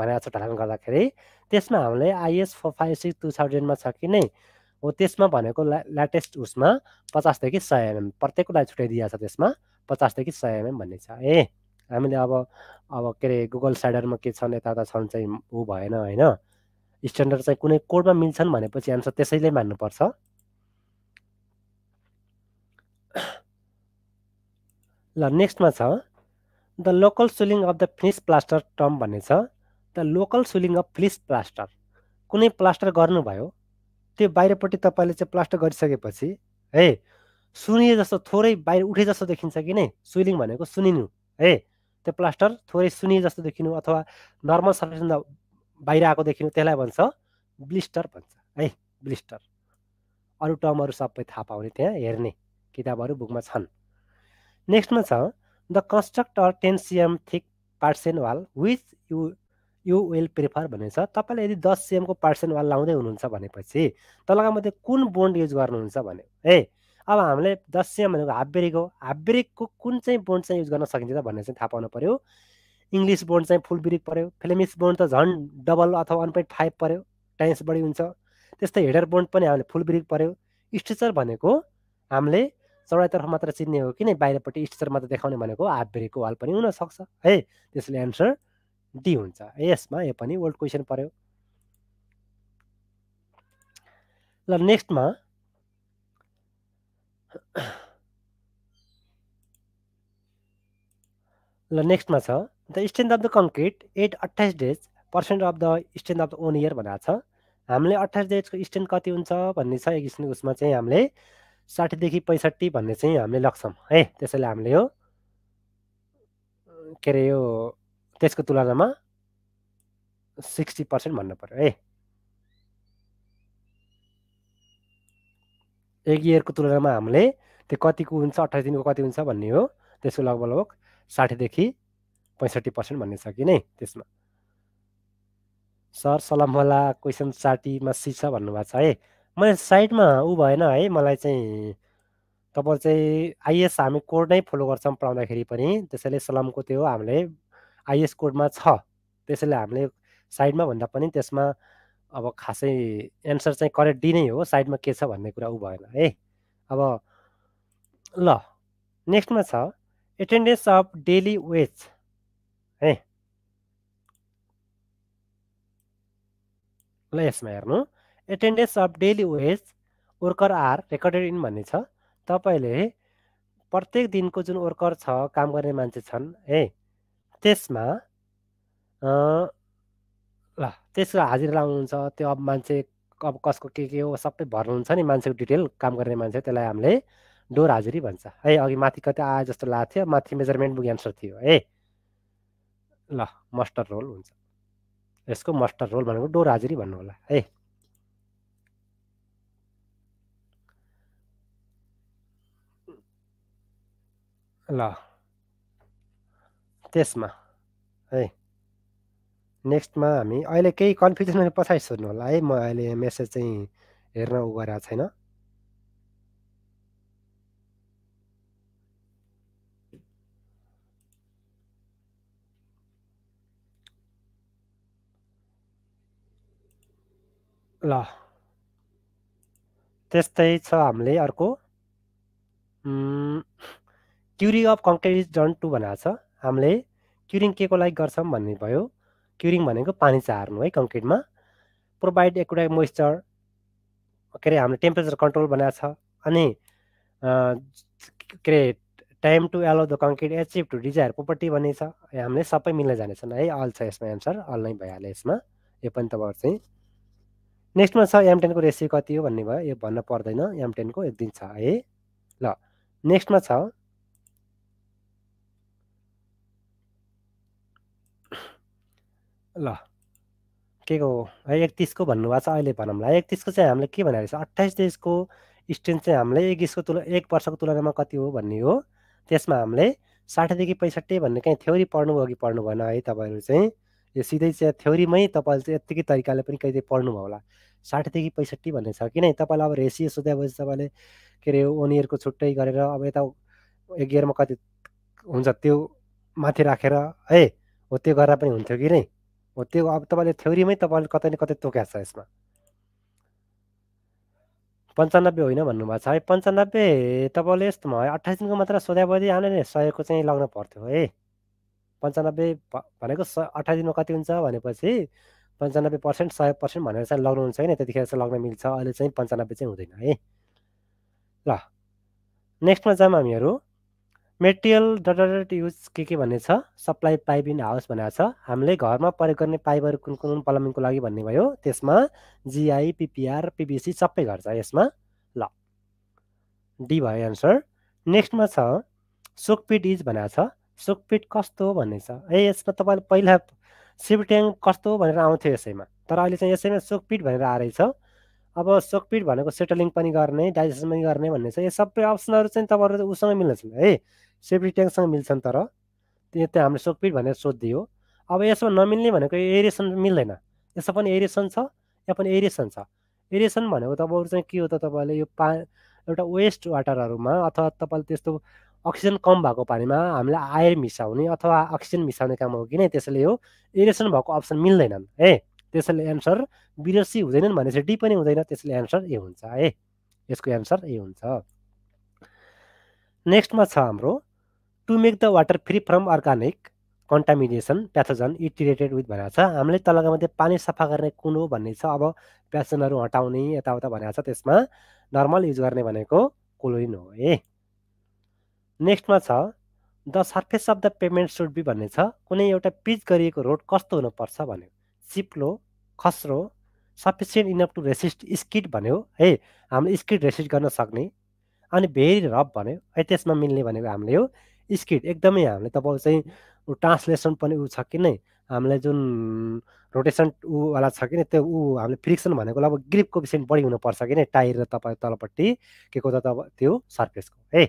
भनेर छ छटान गर्दाखेरि त्यसमा हामीले IS four five six two थाउजन्डमा छ कि नै हो त्यसमा भनेको ला उसमा पचासदेखि सय एमएम प्रत्येकलाई छुट्याइदिएको छ त्यसमा पचासदेखि सय एमएम भन्ने छ ए हामीले अब अब के अरे गुगल साइडरमा के छन् यताउता छन् चाहिँ ऊ भएन होइन स्ट्यान्डर्ड चाहिँ कुनै कोडमा मिल्छन् भनेपछि एन्सर त्यसैले मान्नुपर्छ ल नेक्स्टमा छ द लोकल सुलिङ of the finish plaster term भन्ने छ द लोकल सुलिङ अफ फिनिस प्लास्टर कुनै प्लास्टर गर्नुभयो त्यो बाहिरपट्टि तपाईँले चाहिँ प्लास्टर गरिसकेपछि है सुनिए जस्तो थोरै बाहिर उठे जस्तो देखिन्छ कि नै सुलिङ भनेको सुनिनु है त्यो प्लास्टर थोरै सुनिए जस्तो देखिनु अथवा नर्मल सर्फेसभन्दा बाहिर आएको देखिनु त्यसलाई भन्छ ब्लिस्टर भन्छ है ब्लिस्टर अरू टर्महरू सबै थाहा पाउने त्यहाँ हेर्ने किताबहरू बुकमा छन् नेक्स्टमा छ the construct or ten thick percent wall which you you will prefer भन्ने छ तपाईँले यदि दस सिएमको पार्सेन्ट वाल लाउँदै हुनुहुन्छ भनेपछि तलका मध्ये कुन बोन्ड युज गर्नुहुन्छ भने ए अब हामीले दस सिएम भनेको हाब्बेरिक हो हाब्बेरिकको कुन चाहिँ बोन्ड चाहिँ युज गर्न सकिन्छ त भन्ने चाहिँ थाहा पाउनु पऱ्यो इङ्ग्लिस बोन्ड चाहिँ फुल ब्रिक पऱ्यो फ्लेमिस बोन्ड त झन् डबल अथवा वान पोइन्ट फाइभ पऱ्यो टाइम्स बढी हुन्छ त्यस्तै हेडर बोन्ड पनि हामीले फुल ब्रिक पऱ्यो स्ट्रेचर भनेको हामीले चौडाइतर्फ मात्र चिन्ने हो कि नै बाहिरपट्टि स्ट्रक्चर मात्र देखाउने भनेको हाफ बेरीको वाल पनि हुनसक्छ है त्यसले एन्सर डी हुन्छ यसमा यो पनि ओल्ड क्वेसन पऱ्यो ल नेक्स्टमा ल नेक्स्टमा छ the strength of the concrete at अट्ठाइस days percent of the strength of the one year भनेको छ हामीले अट्ठाइस डेजको स्ट्रेन्थ कति हुन्छ भन्ने छ एक उसमा चाहिँ हामीले साठीदेखि पैँसठी भन्ने चाहिँ हामीले लग्छौँ है त्यसैले हामीले यो के अरे यो त्यसको तुलनामा सिक्सटी पर्सेन्ट भन्नु पऱ्यो है एक इयरको तुलनामा हामीले त्यो कतिको हुन्छ अठाइस दिनको कति हुन्छ भन्ने हो त्यसको लगभग लगभग साठीदेखि पैँसठी पर्सेन्ट भन्ने छ कि नै त्यसमा सर सलाम होला क्वेसन साठीमा सी छ भन्नुभएको छ है मैले साइडमा ऊ भएन है मलाई चाहिँ तपाईँ चाहिँ आइएस हामी कोड नै फलो गर्छौँ पढाउँदाखेरि पनि त्यसैले सलामको त्यो हामीले आइएस कोडमा छ त्यसैले हामीले साइडमा भन्दा पनि त्यसमा अब खासै एन्सर चाहिँ करेक्ट डी नै हो साइडमा के छ भन्ने कुरा ऊ भएन है अब ल नेक्स्टमा छ एटेन्डेन्स अफ डेली वेज है ल यसमा हेर्नु attendance of daily wage worker are recorded in भन्ने छ तपाईँले प्रत्येक दिनको जुन वर्कर छ काम गर्ने मान्छे छन् है त्यसमा ल त्यसको हाजिरा लाउनुहुन्छ त्यो अब मान्छे अब कसको के के हो सबै भर्नुहुन्छ नि मान्छेको डिटेल काम गर्ने मान्छे त्यसलाई हामीले डोर हाजिरी भन्छ है अघि माथि कति आए जस्तो लाग्थ्यो थियो माथि मेजरमेन्ट बुक एन्सर थियो है ल मस्टर रोल हुन्छ यसको मस्टर रोल भनेको डोर हाजिरी भन्नु होला है ल त्यसमा है नेक्स्टमा हामी अहिले केही कन्फ्युजन पछाडि सोध्नु होला है म अहिले मेसेज चाहिँ हेर्न उ गरेको छैन ल त्यस्तै छ हामीले अर्को curing of concrete is done to भनेको छ हामीले क्युरिङ के को लागि गर्छौँ भन्ने भयो क्युरिङ भनेको पानी चार्नु है कङ्क्रिटमा प्रोभाइड एकुराइट मोइस्चर के अरे हामीले टेम्परेचर कन्ट्रोल बनाएको छ अनि के अरे time to allow the concrete achieve to desire property भन्ने छ हामीले सबै मिल्न जानेछन् है अल छ यसमा एन्सर अल नै भइहाल्यो यसमा यो पनि तपाईँहरू चाहिँ नेक्स्टमा छ एम टेनको रेसियो कति हो भन्ने भयो यो भन्न पर्दैन एम टेनको एक दिन छ है ल नेक्स्टमा छ ल के को है एकतिसको भन्नुभएको छ अहिले भनौँला एकतिसको चाहिँ हामीले के भनेको रहेछ अट्ठाइस देशको स्ट्रेन्थ चाहिँ हामीले एक इसको तुलना एक वर्षको तुलनामा कति हो भन्ने हो त्यसमा हामीले साठीदेखि पैँसठी भन्ने कहीँ थ्योरी पढ्नुभयो कि पढ्नु भएन है तपाईँहरू चाहिँ यो सिधै चाहिँ थ्योरीमै तपाईँले चाहिँ यत्तिकै तरिकाले पनि कहिले पढ्नुभयो होला साठीदेखि पैँसठी भन्ने छ किन तपाईँलाई अब रेसियो सोध्याएपछि तपाईँले के अरे ओन इयरको छुट्टै गरेर अब यता एक इयरमा कति हुन्छ त्यो माथि राखेर है हो त्यो गरेर पनि हुन्थ्यो कि नै हो त्यो अब तपाईँले थ्योरीमै तपाईँले कतै न कतै तोक्या छ यसमा पन्चानब्बे होइन भन्नुभएको छ है पन्चानब्बे तपाईँले यस्तोमा अठाइस दिनको मात्र सोध्यावधि आउने नि सयको चाहिँ लग्न पर्थ्यो है पन्चानब्बे भनेको स अठाइस दिनमा कति हुन्छ भनेपछि पन्चानब्बे पर्सेन्ट सय पर्सेन्ट भनेर चाहिँ लग्नुहुन्छ कि त्यतिखेर चाहिँ लग्न मिल्छ अहिले चाहिँ पन्चानब्बे चाहिँ हुँदैन है ल नेक्स्टमा जाऊँ हामीहरू मेटेरियल डट डट युज के के भन्ने छ सप्लाई पाइप इन हाउस भनेको छ हामीले घरमा प्रयोग गर्ने पाइपहरू कुन कुन प्लम्बिङको लागि भन्ने भयो त्यसमा जिआई पिपिआर पिबिसी सबै गर्छ यसमा ल डी भयो एन्सर नेक्स्टमा छ सुकपिट इज भनेको छ सुकपिट कस्तो भन्ने छ ए यसमा तपाईँले पहिला ट्याङ्क कस्तो भनेर आउँथ्यो यसैमा तर अहिले चाहिँ यसैमा सुकपिट भनेर आएरहेछ अब सोकपिट भनेको सेटलिङ पनि गर्ने डाइजेसन पनि गर्ने भन्ने छ यो सबै अप्सनहरू चाहिँ तपाईँहरू उसँग मिल्दैछन् है सेफ्टी ट्याङ्कसँग मिल्छन् तर त्यो त्यहाँ हामीले सोकपिट भनेर सोधिदियो अब यसमा नमिल्ने भनेको एरिएसन मिल्दैन यसमा पनि एरिएसन छ यहाँ पनि एरिएसन छ एरिएसन भनेको तपाईँहरू चाहिँ के हो त तपाईँले यो पा एउटा वेस्ट वाटरहरूमा अथवा तपाईँले त्यस्तो अक्सिजन कम भएको पानीमा हामीलाई आयर मिसाउने अथवा अक्सिजन मिसाउने काम हो कि किन त्यसैले यो एरिएसन भएको अप्सन मिल्दैनन् है त्यसैले एन्सर बिरसी हुँदैनन् भनेपछि डी पनि हुँदैन त्यसले एन्सर ए हुन्छ है यसको एन्सर ए हुन्छ नेक्स्टमा छ हाम्रो to make the water free from organic contamination pathogen iterated with भनेको छ हामीले तलका मध्ये पानी सफा गर्ने कुन हो भन्ने छ अब प्याथोजनहरू हटाउने यताउता भनेको छ त्यसमा नर्मल युज गर्ने भनेको क्लोरिन हो ए नेक्स्टमा छ the surface of the pavement should be भन्ने छ कुनै एउटा पिच गरिएको रोड कस्तो हुनुपर्छ भन्यो सिप्लो खस्रो sufficient enough to resist skid भन्यो है हामीले स्किड रेसिस्ट गर्न सक्ने अनि भेरी रफ भन्यो है त्यसमा मिल्ने भनेको हामीले हो स्किड एकदमै हामीले तपाईँको चाहिँ ऊ ट्रान्सलेसन पनि ऊ छ कि नै हामीलाई जुन रोटेसन ऊवाला छ कि नै त्यो ऊ हामीले फ्रिक्सन भनेको अब ग्रिपको विषय बढी हुनुपर्छ कि नै टायर र तपाईँ तलपट्टि के को त त्यो सर्फेसको है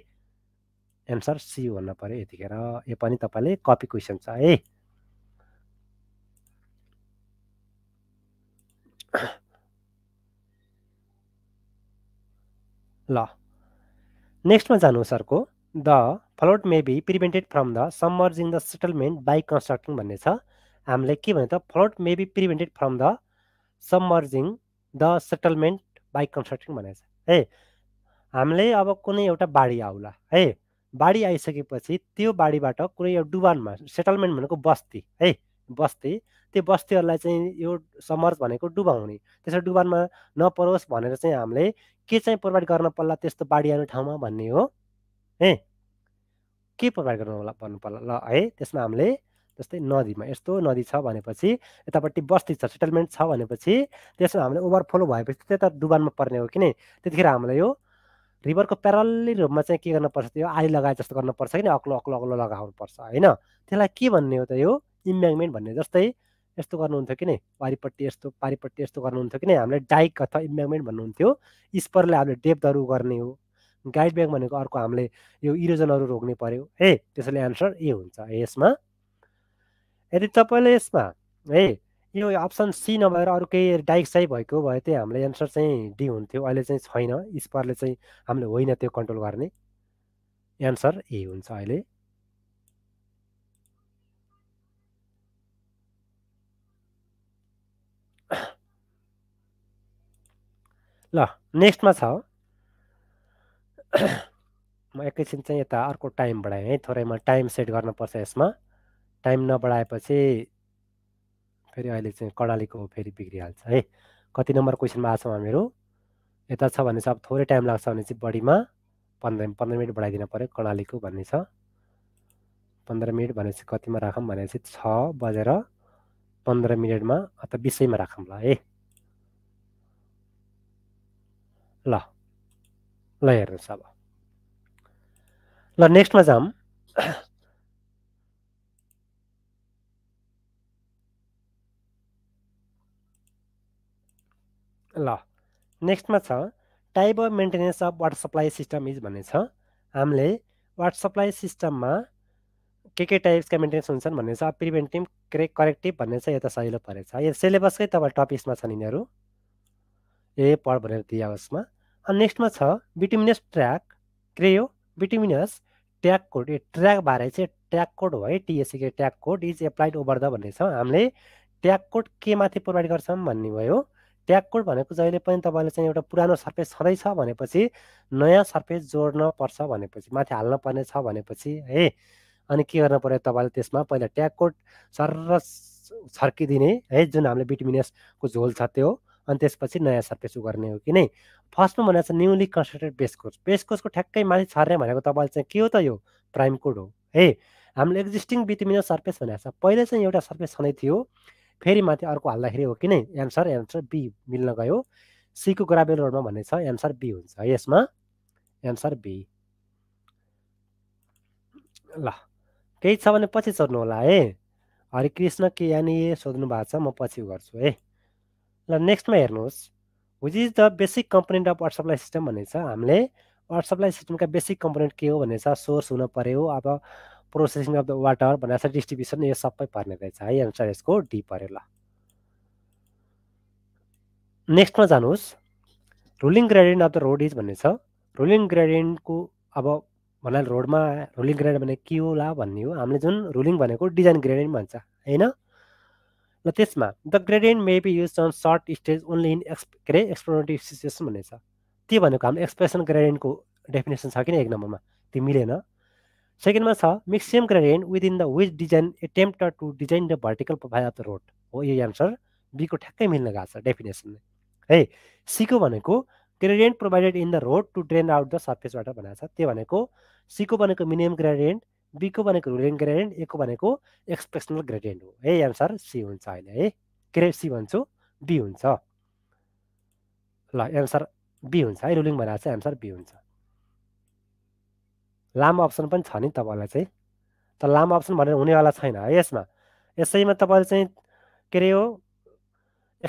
एन्सर सी भन्न पऱ्यो यतिखेर यो पनि तपाईँले कपी क्वेसन छ है ल नेक्स्टमा जानु सरको the float may be prevented from the in the settlement by constructing भन्ने छ हामीले के भन्यो त float may be prevented from the submerging the settlement by constructing भन्ने छ है हामीले अब कुनै एउटा बाढी आउला है बाढी आइसकेपछि त्यो बाढीबाट कुनै एउटा डुबानमा सेटलमेन्ट भनेको बस्ती है बस्ती त्यो बस्तीहरूलाई चाहिँ यो समर्थ भनेको डुबाउने त्यसरी डुबानमा नपरोस् भनेर चाहिँ हामीले के चाहिँ प्रोभाइड गर्न पर्ला त्यस्तो बाढी आउने ठाउँमा भन्ने हो ए के प्रोभाइड गर्नु भन्नु पर्ला ल है त्यसमा हामीले जस्तै नदीमा यस्तो नदी छ भनेपछि यतापट्टि बस्ती छ सेटलमेन्ट छ भनेपछि त्यसमा हामीले ओभरफ्लो भएपछि त्यता डुबानमा पर्ने हो कि नै त्यतिखेर हामीलाई यो रिभरको प्यारल्ली रूपमा चाहिँ के गर्नुपर्छ त्यो आली लगाए जस्तो गर्नुपर्छ कि अग्लो अग्लो अग्लो लगाउनुपर्छ होइन त्यसलाई के भन्ने हो त यो इम्ब्याङमेन्ट भन्ने जस्तै यस्तो गर्नुहुन्थ्यो कि नै वारिपट्टि यस्तो पारिपट्टि यस्तो गर्नुहुन्थ्यो कि नै हामीले डाइक अथवा इम्ब्याङमेन्ट भन्नुहुन्थ्यो स्परले हामीले डेप्थहरू गर्ने हो गाइड ब्याग भनेको अर्को हामीले यो इरोजनहरू रोक्ने पऱ्यो है त्यसैले एन्सर ए हुन्छ यसमा यदि तपाईँले यसमा है यो अप्सन सी नभएर अरू केही डाइक साइ भएको भए चाहिँ हामीले एन्सर चाहिँ डी हुन्थ्यो अहिले चाहिँ छैन स्परले चाहिँ हामीले होइन त्यो कन्ट्रोल गर्ने एन्सर ए हुन्छ अहिले ल नेक्स्टमा छ म एकैछिन चाहिँ यता अर्को टाइम बढाएँ है थोरैमा टाइम सेट गर्नुपर्छ यसमा टाइम नबढाएपछि फेरि अहिले चाहिँ कर्णालीको फेरि बिग्रिहाल्छ है कति नम्बर क्वेसनमा आएको छौँ हामीहरू यता छ भने चाहिँ अब थोरै टाइम लाग्छ भने चाहिँ बढीमा पन्ध्र पन्ध्र मिनट बढाइदिनु पऱ्यो कर्णालीको भन्ने छ पन्ध्र मिनट भनेपछि कतिमा राखौँ भने चाहिँ छ बजेर पन्ध्र मिनटमा अथवा बिसैमा राखौँ ल है ल ल हेर्नुहोस् अब ल नेक्स्टमा जाऊँ ल नेक्स्टमा छ type of maintenance of water supply system is भन्ने छ हामीले वाटर सप्लाई सिस्टममा के के टाइप्सका मेन्टेनेन्स हुन्छन् भन्ने छ प्रिभेन्टिभ क्रे करेक्टिभ भन्ने छ यो त सजिलो छ यो सिलेबसकै तपाईँ टपिक्समा छन् यिनीहरू ए पढ भनेर दिए उसमा अनि नेक्स्टमा छ बिटिमिनस ट्र्याक क्रेयो बिटिमिनस ट्याग कोड यो ट्र्याक बारे चाहिँ ट्याग कोड हो है टिएससीको tack coat is applied over the भन्ने छ हामीले ट्याग कोड के माथि प्रोभाइड गर्छौँ भन्ने भयो ट्याग कोड भनेको जहिले पनि तपाईँले चाहिँ एउटा पुरानो सर्फेस छँदैछ भनेपछि नयाँ सर्फेस जोड्न पर्छ भनेपछि माथि हाल्न पर्ने छ भनेपछि है अनि के गर्नु पऱ्यो तपाईँले त्यसमा पहिला ट्याग कोड सर छर्किदिने है जुन हामीले बिटिमिनसको झोल छ त्यो अनि त्यसपछि नयाँ सर्फेस उ गर्ने हो कि नै फर्स्टमा भनेको छ newly constructed base course base कोर्सको ठ्याक्कै माथि छर्ने भनेको तपाईँले चाहिँ के हो त यो प्राइम कोड हो है हामीले एक्जिस्टिङ बिटमिनल सर्फेस भनेको छ पहिले चाहिँ एउटा सर्फेस छँदै थियो फेरि माथि अर्को हाल्दाखेरि हो कि नै एन्सर एन्सर बी मिल्न गयो सीको ग्राभेल रोडमा भन्ने छ एन्सर बी हुन्छ यसमा एन्सर बी ल केही छ भने पछि सोध्नु होला है हरिकृष्ण के यहाँनिर सोध्नु भएको छ म पछि गर्छु है ल नेक्स्टमा हेर्नुहोस् which is the basic component of water supply system भन्ने छ हामीले वाटर सप्लाई सिस्टमका बेसिक कम्पोनेन्ट के हो भने छ सोर्स हुन पऱ्यो अब प्रोसेसिङ अफ द वाटर भनेर छ डिस्ट्रिब्युसन यो सबै पर्ने रहेछ है एन्सर यसको डी पऱ्यो ल नेक्स्टमा जानुहोस् ruling gradient of the road is भन्ने छ रुलिङ ग्रेडियन्टको अब भन्नाले रोडमा रुलिङ ग्रेडियन्ट भने के होला भन्ने हो हामीले जुन रुलिङ भनेको डिजाइन ग्रेडियन्ट भन्छ होइन र त्यसमा the gradient may be use on short stage only in ex के अरे एक्सप्लोरेटिभ सिचुएसन भन्ने छ त्यो भनेको हाम्रो एक्सप्रेसन ग्रेडियन्टको डेफिनेसन छ किन एक नम्बरमा त्यो मिलेन सेकेन्डमा छ maximum gradient within the which design attempt to design the vertical profile of the road हो यो एन्सर बीको ठ्याक्कै मिल्न गएको छ डेफिनेसन है सीको भनेको gradient provided in the road to drain out the सर्फेसबाट भनेको छ त्यो भनेको सीको भनेको मिनिमम ग्रेडियन्ट बीको भनेको रुलिङ ग्रेडियन्ट एको भनेको एक्सप्रेसनल ग्रेडियन्ट हो है एन्सर सी हुन्छ अहिले है के अरे सी भन्छु बी हुन्छ ल एन्सर बी हुन्छ है रुलिङ भनेर चाहिँ एन्सर बी हुन्छ लामो अप्सन पनि छ नि तपाईँलाई चाहिँ तर लामो अप्सन भनेर हुनेवाला छैन है यसमा यसैमा तपाईँले चाहिँ के अरे हो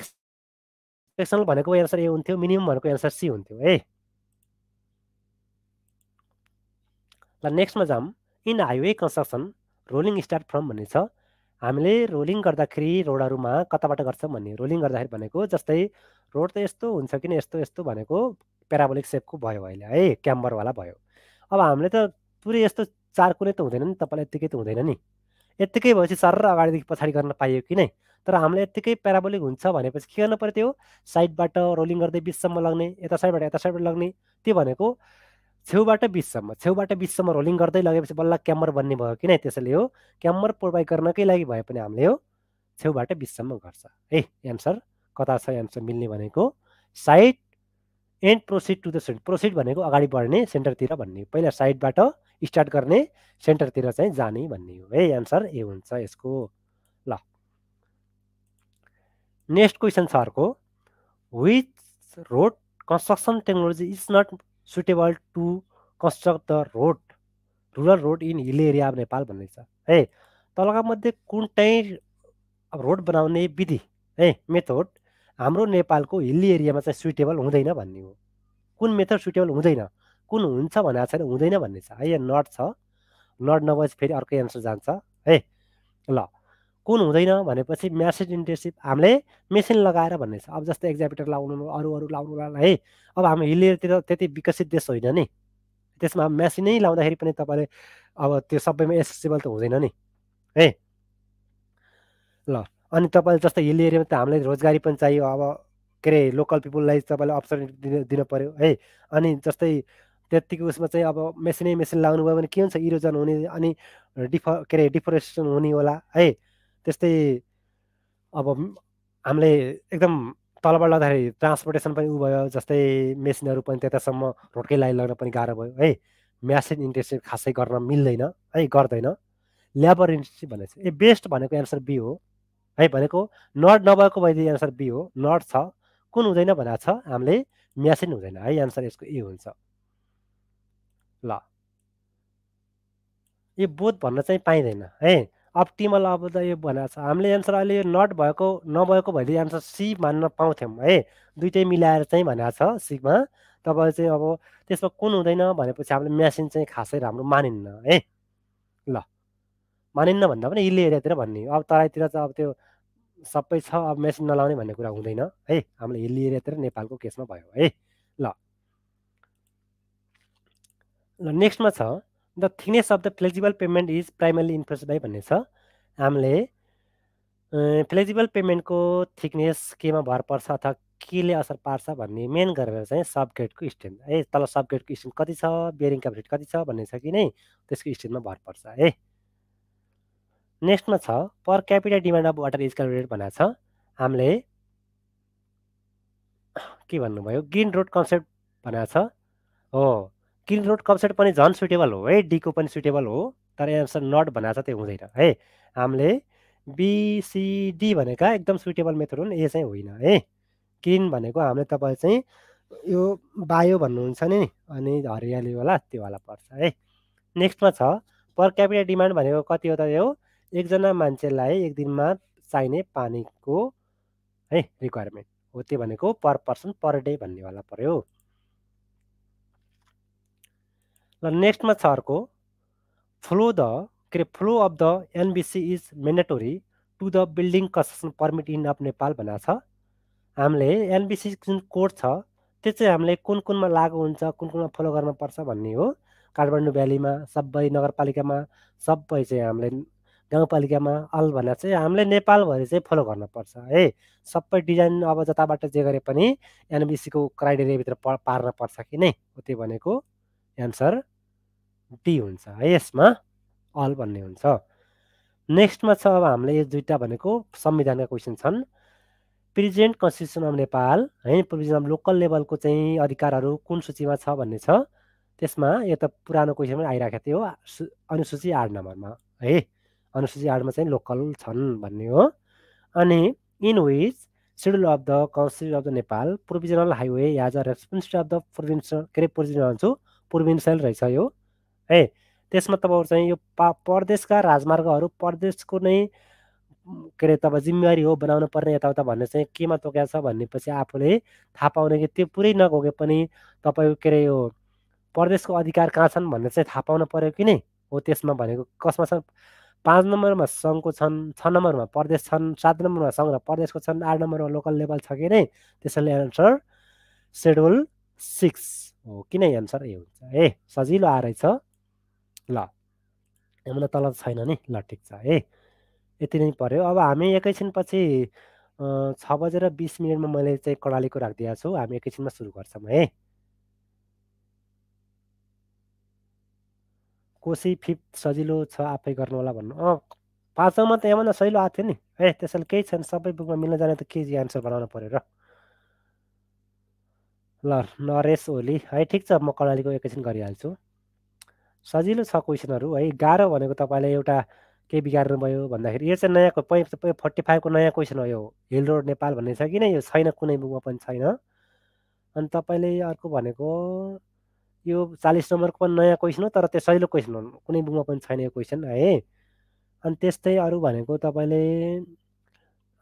एक्सप्रेसनल भनेको एन्सर ए हुन्थ्यो मिनिमम भनेको एन्सर सी हुन्थ्यो है ल नेक्स्टमा जाऊँ in highway construction rolling start from भन्ने छ हामीले रोलिङ गर्दाखेरि रोडहरूमा कताबाट गर्छौँ भन्ने रोलिङ गर्दाखेरि भनेको जस्तै रोड त यस्तो हुन्छ किन यस्तो यस्तो भनेको प्याराबोलिक सेपको भयो अहिले है क्याम्बरवाला भयो अब हामीले त पुरै यस्तो चार कुनै त हुँदैन नि तपाईँलाई यत्तिकै त हुँदैन नि यत्तिकै भएपछि सर अगाडिदेखि पछाडि गर्न पाइयो कि नै तर हामीले यत्तिकै प्याराबोलिक हुन्छ भनेपछि के गर्नु पऱ्यो त्यो साइडबाट रोलिङ गर्दै बिचसम्म लग्ने यता साइडबाट यता साइडबाट लग्ने त्यो भनेको छेउबाट बिचसम्म छेउबाट बिचसम्म रोलिङ गर्दै लगेपछि बल्ल क्यामर बन्ने भयो किन त्यसैले हो क्यामर प्रोभाइड गर्नकै लागि भए पनि हामीले हो छेउबाट बिचसम्म गर्छ है एन्सर कता छ एन्सर मिल्ने भनेको side and proceed to the centre proceed भनेको अगाडि बढ्ने सेन्टरतिर भन्ने पहिला साइडबाट स्टार्ट गर्ने सेन्टरतिर चाहिँ जाने भन्ने हो है एन्सर ए हुन्छ यसको ल नेक्स्ट क्वेसन छ अर्को which road construction technology is not suitable to construct the road rural road in hill area of Nepal भन्ने छ है तलका मध्ये कुन चाहिँ अब रोड बनाउने विधि है मेथड हाम्रो नेपालको हिल्ली एरियामा चाहिँ सुइटेबल हुँदैन भन्ने हो कुन मेथड सुइटेबल हुँदैन कुन हुन्छ भनेको छैन हुँदैन भन्ने छ है यहाँ नट छ नट नभए फेरि अर्कै एन्सर जान्छ है ल कुन हुँदैन भनेपछि म्यासेज इन्टेन्सिभ हामीले मेसिन लगाएर भन्ने छ अब जस्तै एक्जाबिटर लाउनु अरू अरू लाउनु है अब हाम्रो हिल त्यति विकसित देश होइन नि त्यसमा अब मेसिनै लाउँदाखेरि पनि तपाईँले अब त्यो सबैमा एसेसिबल त हुँदैन नि है ल अनि तपाईँले जस्तै हिल एरियामा त हामीलाई रोजगारी पनि चाहियो अब के अरे लोकल पिपुललाई तपाईँले अप्सन दिन दिनु पऱ्यो है अनि जस्तै त्यतिको उसमा चाहिँ अब मेसिनै मेसिन लाउनु भयो भने के हुन्छ इरोजन हुने अनि डिफ के अरे डिफोरेस्टेसन हुने होला है त्यस्तै अब हामीले एकदम तलबाट लग्दाखेरि ट्रान्सपोर्टेसन पनि ऊ भयो जस्तै मेसिनहरू पनि त्यतासम्म रोडकै लाइन लग्न पनि गाह्रो भयो है म्यासिन इन्टेन्सिभ खासै गर्न मिल्दैन है गर्दैन लेबर इन्टेन्सिभ भनेको ए बेस्ट भनेको एन्सर बी हो है भनेको नट नभएको भएदेखि एन्सर बी हो नट छ कुन हुँदैन भनेको छ हामीले म्यासिन हुँदैन है एन्सर यसको ए हुन्छ ल यो बोध भन्न चाहिँ पाइँदैन है अप्टिमल अब त यो भनेको छ हामीले एन्सर अहिले नट भएको नभएको भएदेखि एन्सर सी मान्न पाउँथ्यौँ है दुइटै मिलाएर चाहिँ भनेको छ सीमा तपाईँ चाहिँ अब त्यसमा कुन हुँदैन भनेपछि हामीले मेसिन चाहिँ खासै राम्रो मानिन्न है ल मानिन्न भन्दा पनि हिल्ली एरियातिर भन्ने अब तराईतिर चाहिँ अब त्यो सबै छ अब मेसिन नलाउने भन्ने कुरा हुँदैन है हामीले हिल्ली एरियातिर नेपालको केसमा भयो है ल ल नेक्स्टमा छ the thickness of the flexible pavement is primarily influence by भन्ने छ हामीले फ्लेक्जिबल पेमेन्टको थिकनेस केमा भर पर्छ अथवा केले असर पार्छ भन्ने मेन गरेर चाहिँ सब ग्रेडको स्ट्रेन्थ है तल सब ग्रेडको स्ट्रेन्थ कति छ बेरिङ क्यापिट कति छ भन्ने छ कि नै त्यसको स्ट्रेन्थमा भर पर्छ है नेक्स्टमा छ per capital demand of water is calculate भनेको छ हामीले के भन्नुभयो ग्रिन रोड कन्सेप्ट भनेको छ हो क्रिन रोड कपसेट पनि झन् सुटेबल हो है डीको पनि सुटेबल हो तर एन्सर नट भन्ने चाहिँ त्यो हुँदैन है हामीले बिसिडी भनेका एकदम सुटेबल मेथड हुन् ए चाहिँ होइन है किन भनेको हामीले तपाईँ चाहिँ यो बायो भन्नुहुन्छ नि अनि हरियाली होला त्यो होला पर्छ है नेक्स्टमा छ पर क्यापिटल डिमान्ड भनेको कति हो त यो एकजना मान्छेलाई एक दिनमा चाहिने पानीको है रिक्वायरमेन्ट हो त्यो भनेको पर पर्सन पर डे भन्नेवाला पऱ्यो ल नेक्स्टमा छ अर्को फ्लो द के अरे flow of the NBC is mandatory to the building construction permit in of Nepal भनेको छ हामीले एनबिसी जुन कोड छ त्यो चाहिँ हामीले कुन कुनमा लागु हुन्छ कुन कुनमा फलो गर्नुपर्छ भन्ने हो काठमाडौँ भ्यालीमा सबै नगरपालिकामा सबै चाहिँ हामीले गाउँपालिकामा अल भनेर चाहिँ हामीले नेपालभरि चाहिँ फलो गर्नुपर्छ है सबै डिजाइन अब जताबाट जे गरे पनि एनबिसीको क्राइटेरियाभित्र प पार्न पर्छ कि नै त्यो भनेको एन्सर डी हुन्छ है यसमा अल भन्ने हुन्छ नेक्स्टमा छ अब हामीले यो दुईवटा भनेको संविधानका क्वेसन छन् प्रेजेन्ट कन्स्टिट्युसन अफ नेपाल है प्रोभिजन अफ लोकल लेभलको चाहिँ अधिकारहरू कुन सूचीमा छ भन्ने छ त्यसमा यो त पुरानो पनि आइरहेको थियो अनुसूची आठ नम्बरमा है अनुसूची आठमा चाहिँ लोकल छन् भन्ने हो अनि in which schedule of the constitution of the Nepal provisional highway as a response of the province के अरे प्रोभिजनल भन्छु प्रोभिन्सियल रहेछ यो है त्यसमा तपाईँहरू चाहिँ यो पा प्रदेशका राजमार्गहरू प्रदेशको नै के अरे तपाईँ जिम्मेवारी हो बनाउनु पर्ने यताउता भन्ने चाहिँ केमा तोकेको छ भनेपछि आफूले थाहा पाउने कि त्यो पुरै नगोके पनि तपाईँ के अरे यो प्रदेशको अधिकार कहाँ छन् भन्ने चाहिँ थाहा पाउनु पऱ्यो कि नै हो त्यसमा भनेको कसमा छन् पाँच नम्बरमा सङ्घको छन् छ नम्बरमा प्रदेश छन् सात नम्बरमा सङ्घ र प्रदेशको छन् आठ नम्बरमा लोकल लेभल छ कि नै त्यसैले एन्सर सेड्युल सिक्स हो किन एन्सर ए हुन्छ ए सजिलो आ रहेछ ल हामीलाई तल त छैन नि ल ठिक छ ए यति नै पऱ्यो अब हामी एकैछिनपछि छ बजेर बिस मिनटमा मैले चाहिँ कडालीको राखिदिएको छु हामी एकैछिनमा सुरु गर्छौँ है कोसी फिफ्थ सजिलो छ आफै गर्नु होला भन्नु अँ पाँचौँमा त यहाँभन्दा सजिलो आएको थियो नि है त्यसैले केही छैन सबै बुकमा मिल्न जाने त के एन्सर बनाउनु पऱ्यो र ल नरेश ओली है ठिक छ म कर्णालीको एकैछिन गरिहाल्छु सजिलो छ क्वेसनहरू है गाह्रो भनेको तपाईँले एउटा के बिगार्नुभयो भन्दाखेरि यो चाहिँ नयाँ पैँ फोर्टी फाइभको नयाँ क्वेसन हो यो हिल रोड नेपाल भन्ने छ किन यो छैन कुनै बुकमा पनि छैन अनि तपाईँले अर्को भनेको यो चालिस नम्बरको पनि नयाँ क्वेसन हो तर त्यो सजिलो क्वेसन हो कुनै बुकमा पनि छैन यो क्वेसन है अनि त्यस्तै अरू भनेको तपाईँले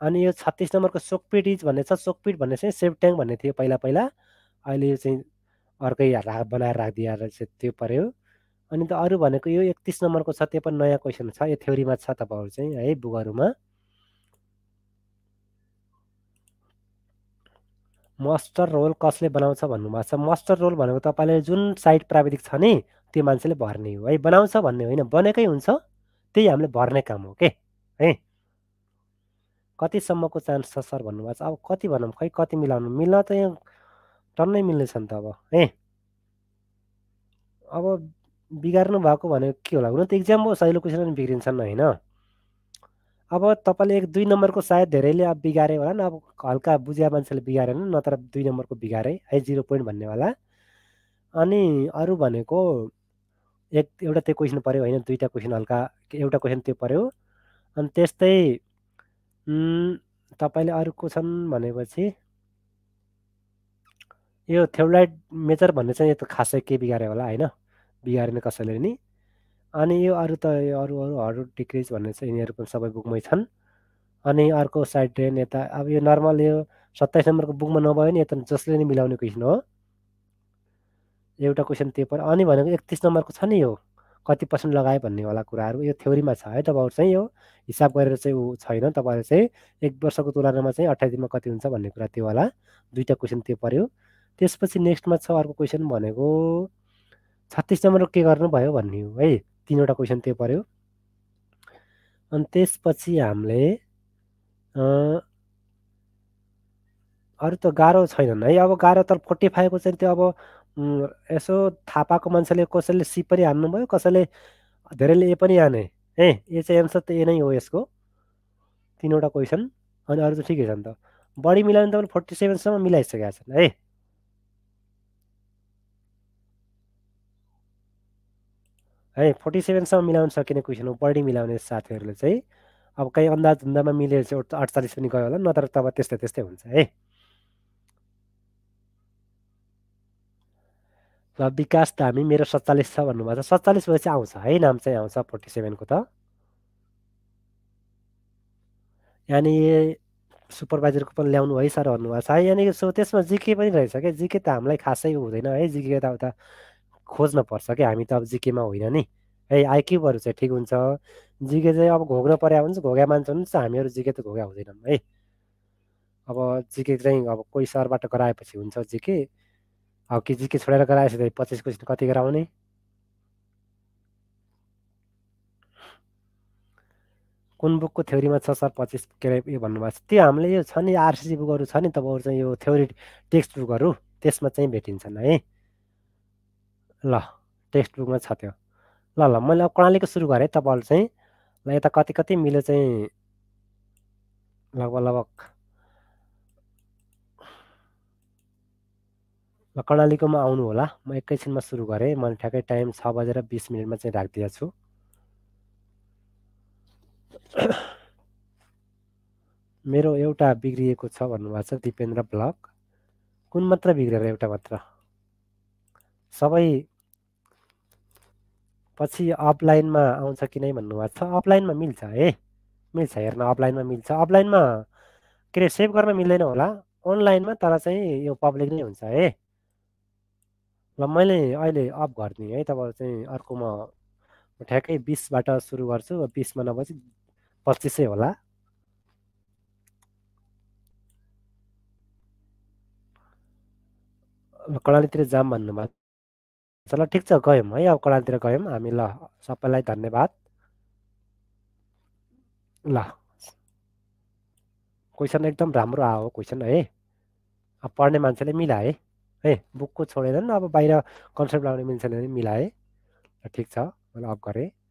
अनि यो छत्तिस नम्बरको सोकपिट इज भन्ने छ सोकपिट भन्ने चाहिँ ट्याङ्क भन्ने थियो पहिला पहिला अहिले चाहिँ अर्कै रा बनाएर राखिदिएर चाहिँ त्यो पऱ्यो अनि त अरू भनेको यो एकतिस नम्बरको छ त्यो पनि नयाँ क्वेसन छ यो थ्योरीमा छ तपाईँहरू चाहिँ है बुकहरूमा मस्टर रोल कसले बनाउँछ भन्नुभएको छ मस्टर रोल भनेको तपाईँले जुन साइड प्राविधिक छ नि त्यो मान्छेले भर्ने हो है बनाउँछ भन्ने होइन बनेकै हुन्छ त्यही हामीले भर्ने काम हो के है कतिसम्मको चान्स छ सर भन्नुभएको छ अब कति भनौँ खै कति मिलाउनु मिल्न त यहाँ टन्नै नि त अब ए अब बिगार्नु भएको भनेको के होला हुन त इक्जाम हो सजिलो क्वेसन पनि बिग्रिन्छन् होइन अब तपाईँले एक दुई नम्बरको सायद धेरैले अब बिगारे होला नि अब हल्का बुझिया मान्छेले बिगारेन नत्र दुई नम्बरको बिगारे है जिरो पोइन्ट भन्नेवाला अनि अरू भनेको एक एउटा त्यो क्वेसन पऱ्यो होइन दुईवटा क्वेसन हल्का एउटा क्वेसन त्यो पऱ्यो अनि त्यस्तै तपाईँले अरू को छन् भनेपछि यो थेउलाइट मेजर भन्ने चाहिँ यो त खासै के बिगाऱ्यो होला होइन बिगारेन कसैले नि अनि यो अरू त यो अरू अरू हरू डिक्रिज भन्ने चाहिँ यिनीहरू पनि सबै बुकमै छन् अनि अर्को साइड ड्रेन यता अब यो नर्मल यो सत्ताइस नम्बरको बुकमा नभयो नि यता जसले नि मिलाउने क्वेसन हो एउटा क्वेसन त्यो पर अनि भनेको एकतिस नम्बरको छ नि यो कति पर्सेन्ट लगायो होला कुराहरू यो थ्योरीमा छ है तपाईँहरू चाहिँ यो हिसाब गरेर चाहिँ ऊ छैन तपाईँहरू चाहिँ एक वर्षको तुलनामा चाहिँ अठाइस दिनमा कति हुन्छ भन्ने कुरा त्यो होला दुईवटा क्वेसन त्यो पऱ्यो त्यसपछि नेक्स्टमा छ अर्को क्वेसन भनेको छत्तिस नम्बर के गर्नु भयो भन्ने हो है तिनवटा क्वेसन त्यो पऱ्यो अनि त्यसपछि हामीले अरू त गाह्रो छैनन् है अब गाह्रो तर फोर्टी फाइभको चाहिँ त्यो अब यसो थापाको पाएको मान्छेले कसैले सी पनि हान्नुभयो कसैले धेरैले ए पनि हाने ए ए चाहिँ एन्सर त ए नै हो यसको तिनवटा क्वेसन अनि अरू त ठिकै छ नि त बढी मिलायो भने तपाईँले फोर्टी सेभेनसम्म मिलाइसकेका छन् है है फोर्टी सेभेनसम्म मिलाउन सकिने क्वेसन हो बढी मिलाउने साथीहरूले चाहिँ अब कहीँ धुन्दामा मिलेर चाहिँ अठचालिस पनि गयो होला नत्र तब त्यस्तै त्यस्तै हुन्छ है र विकास त हामी मेरो सत्तालिस छ भन्नुभएको छ सत्तालिस भएपछि आउँछ है नाम चाहिँ आउँछ फोर्टी सेभेनको त यहाँनिर सुपरभाइजरको पनि ल्याउनु है सर भन्नुभएको छ है यहाँनिर सो त्यसमा जिके पनि रहेछ क्या जिके त हामीलाई खासै हुँदैन है जिके त उता खोज्न पर्छ क्या हामी त अब जिकेमा होइन नि है आइक्यू चाहिँ ठिक हुन्छ जिके चाहिँ अब घोग्न पर्या हुन्छ घोगा मान्छे हुन्छ हामीहरू जिके त घोगा हुँदैनौँ है अब जिके चाहिँ अब कोही सरबाट गराएपछि हुन्छ जिके अब कि जिके छोडेर गराएपछि त पच्चिस क्वेसन कति गराउने कुन बुकको थ्योरीमा छ सर पच्चिस के अरे यो भन्नुभएको छ त्यो हामीले यो छ नि आरसिसी बुकहरू छ नि तपाईँहरू चाहिँ यो थ्योरी टेक्स्ट बुकहरू त्यसमा चाहिँ भेटिन्छन् है ल टेक्स्ट बुकमा छ त्यो ल ल मैले अब कर्णालीको सुरु गरेँ तपाईँहरू चाहिँ ल यता कति कति मिल्यो चाहिँ लगभग लगभग ल कर्णालीकोमा आउनु होला म एकैछिनमा सुरु गरेँ मैले ठ्याक्कै टाइम छ बजेर बिस मिनटमा चाहिँ राखिदिएको छु मेरो एउटा बिग्रिएको छ भन्नुभएको छ दिपेन्द्र ब्लक कुन मात्र बिग्रेर एउटा मात्र सबै पछि अफलाइनमा आउँछ कि नै भन्नुभएको छ अफलाइनमा मिल्छ है मिल्छ हेर्न अफलाइनमा मिल्छ अफलाइनमा के अरे सेभ गर्न मिल्दैन होला अनलाइनमा तर चाहिँ यो पब्लिक नै हुन्छ है ल मैले अहिले अफ गरिदिएँ है तब चाहिँ अर्को म ठ्याक्कै बिसबाट सुरु गर्छु बिसमा नभएपछि पच्चिसै होला कडालीतिर जाम भन्नुभयो चल ठिक छ गयौँ है अब कडालतिर गयौँ हामी ल सबैलाई धन्यवाद ल क्वेसन एकदम राम्रो आयो क्वेसन है अब पढ्ने मान्छेले मिलाए है है बुकको छोडेर अब बाहिर कन्सेप्ट लाउने मान्छेले पनि मिलाए ठिक छ मैले अफ गरेँ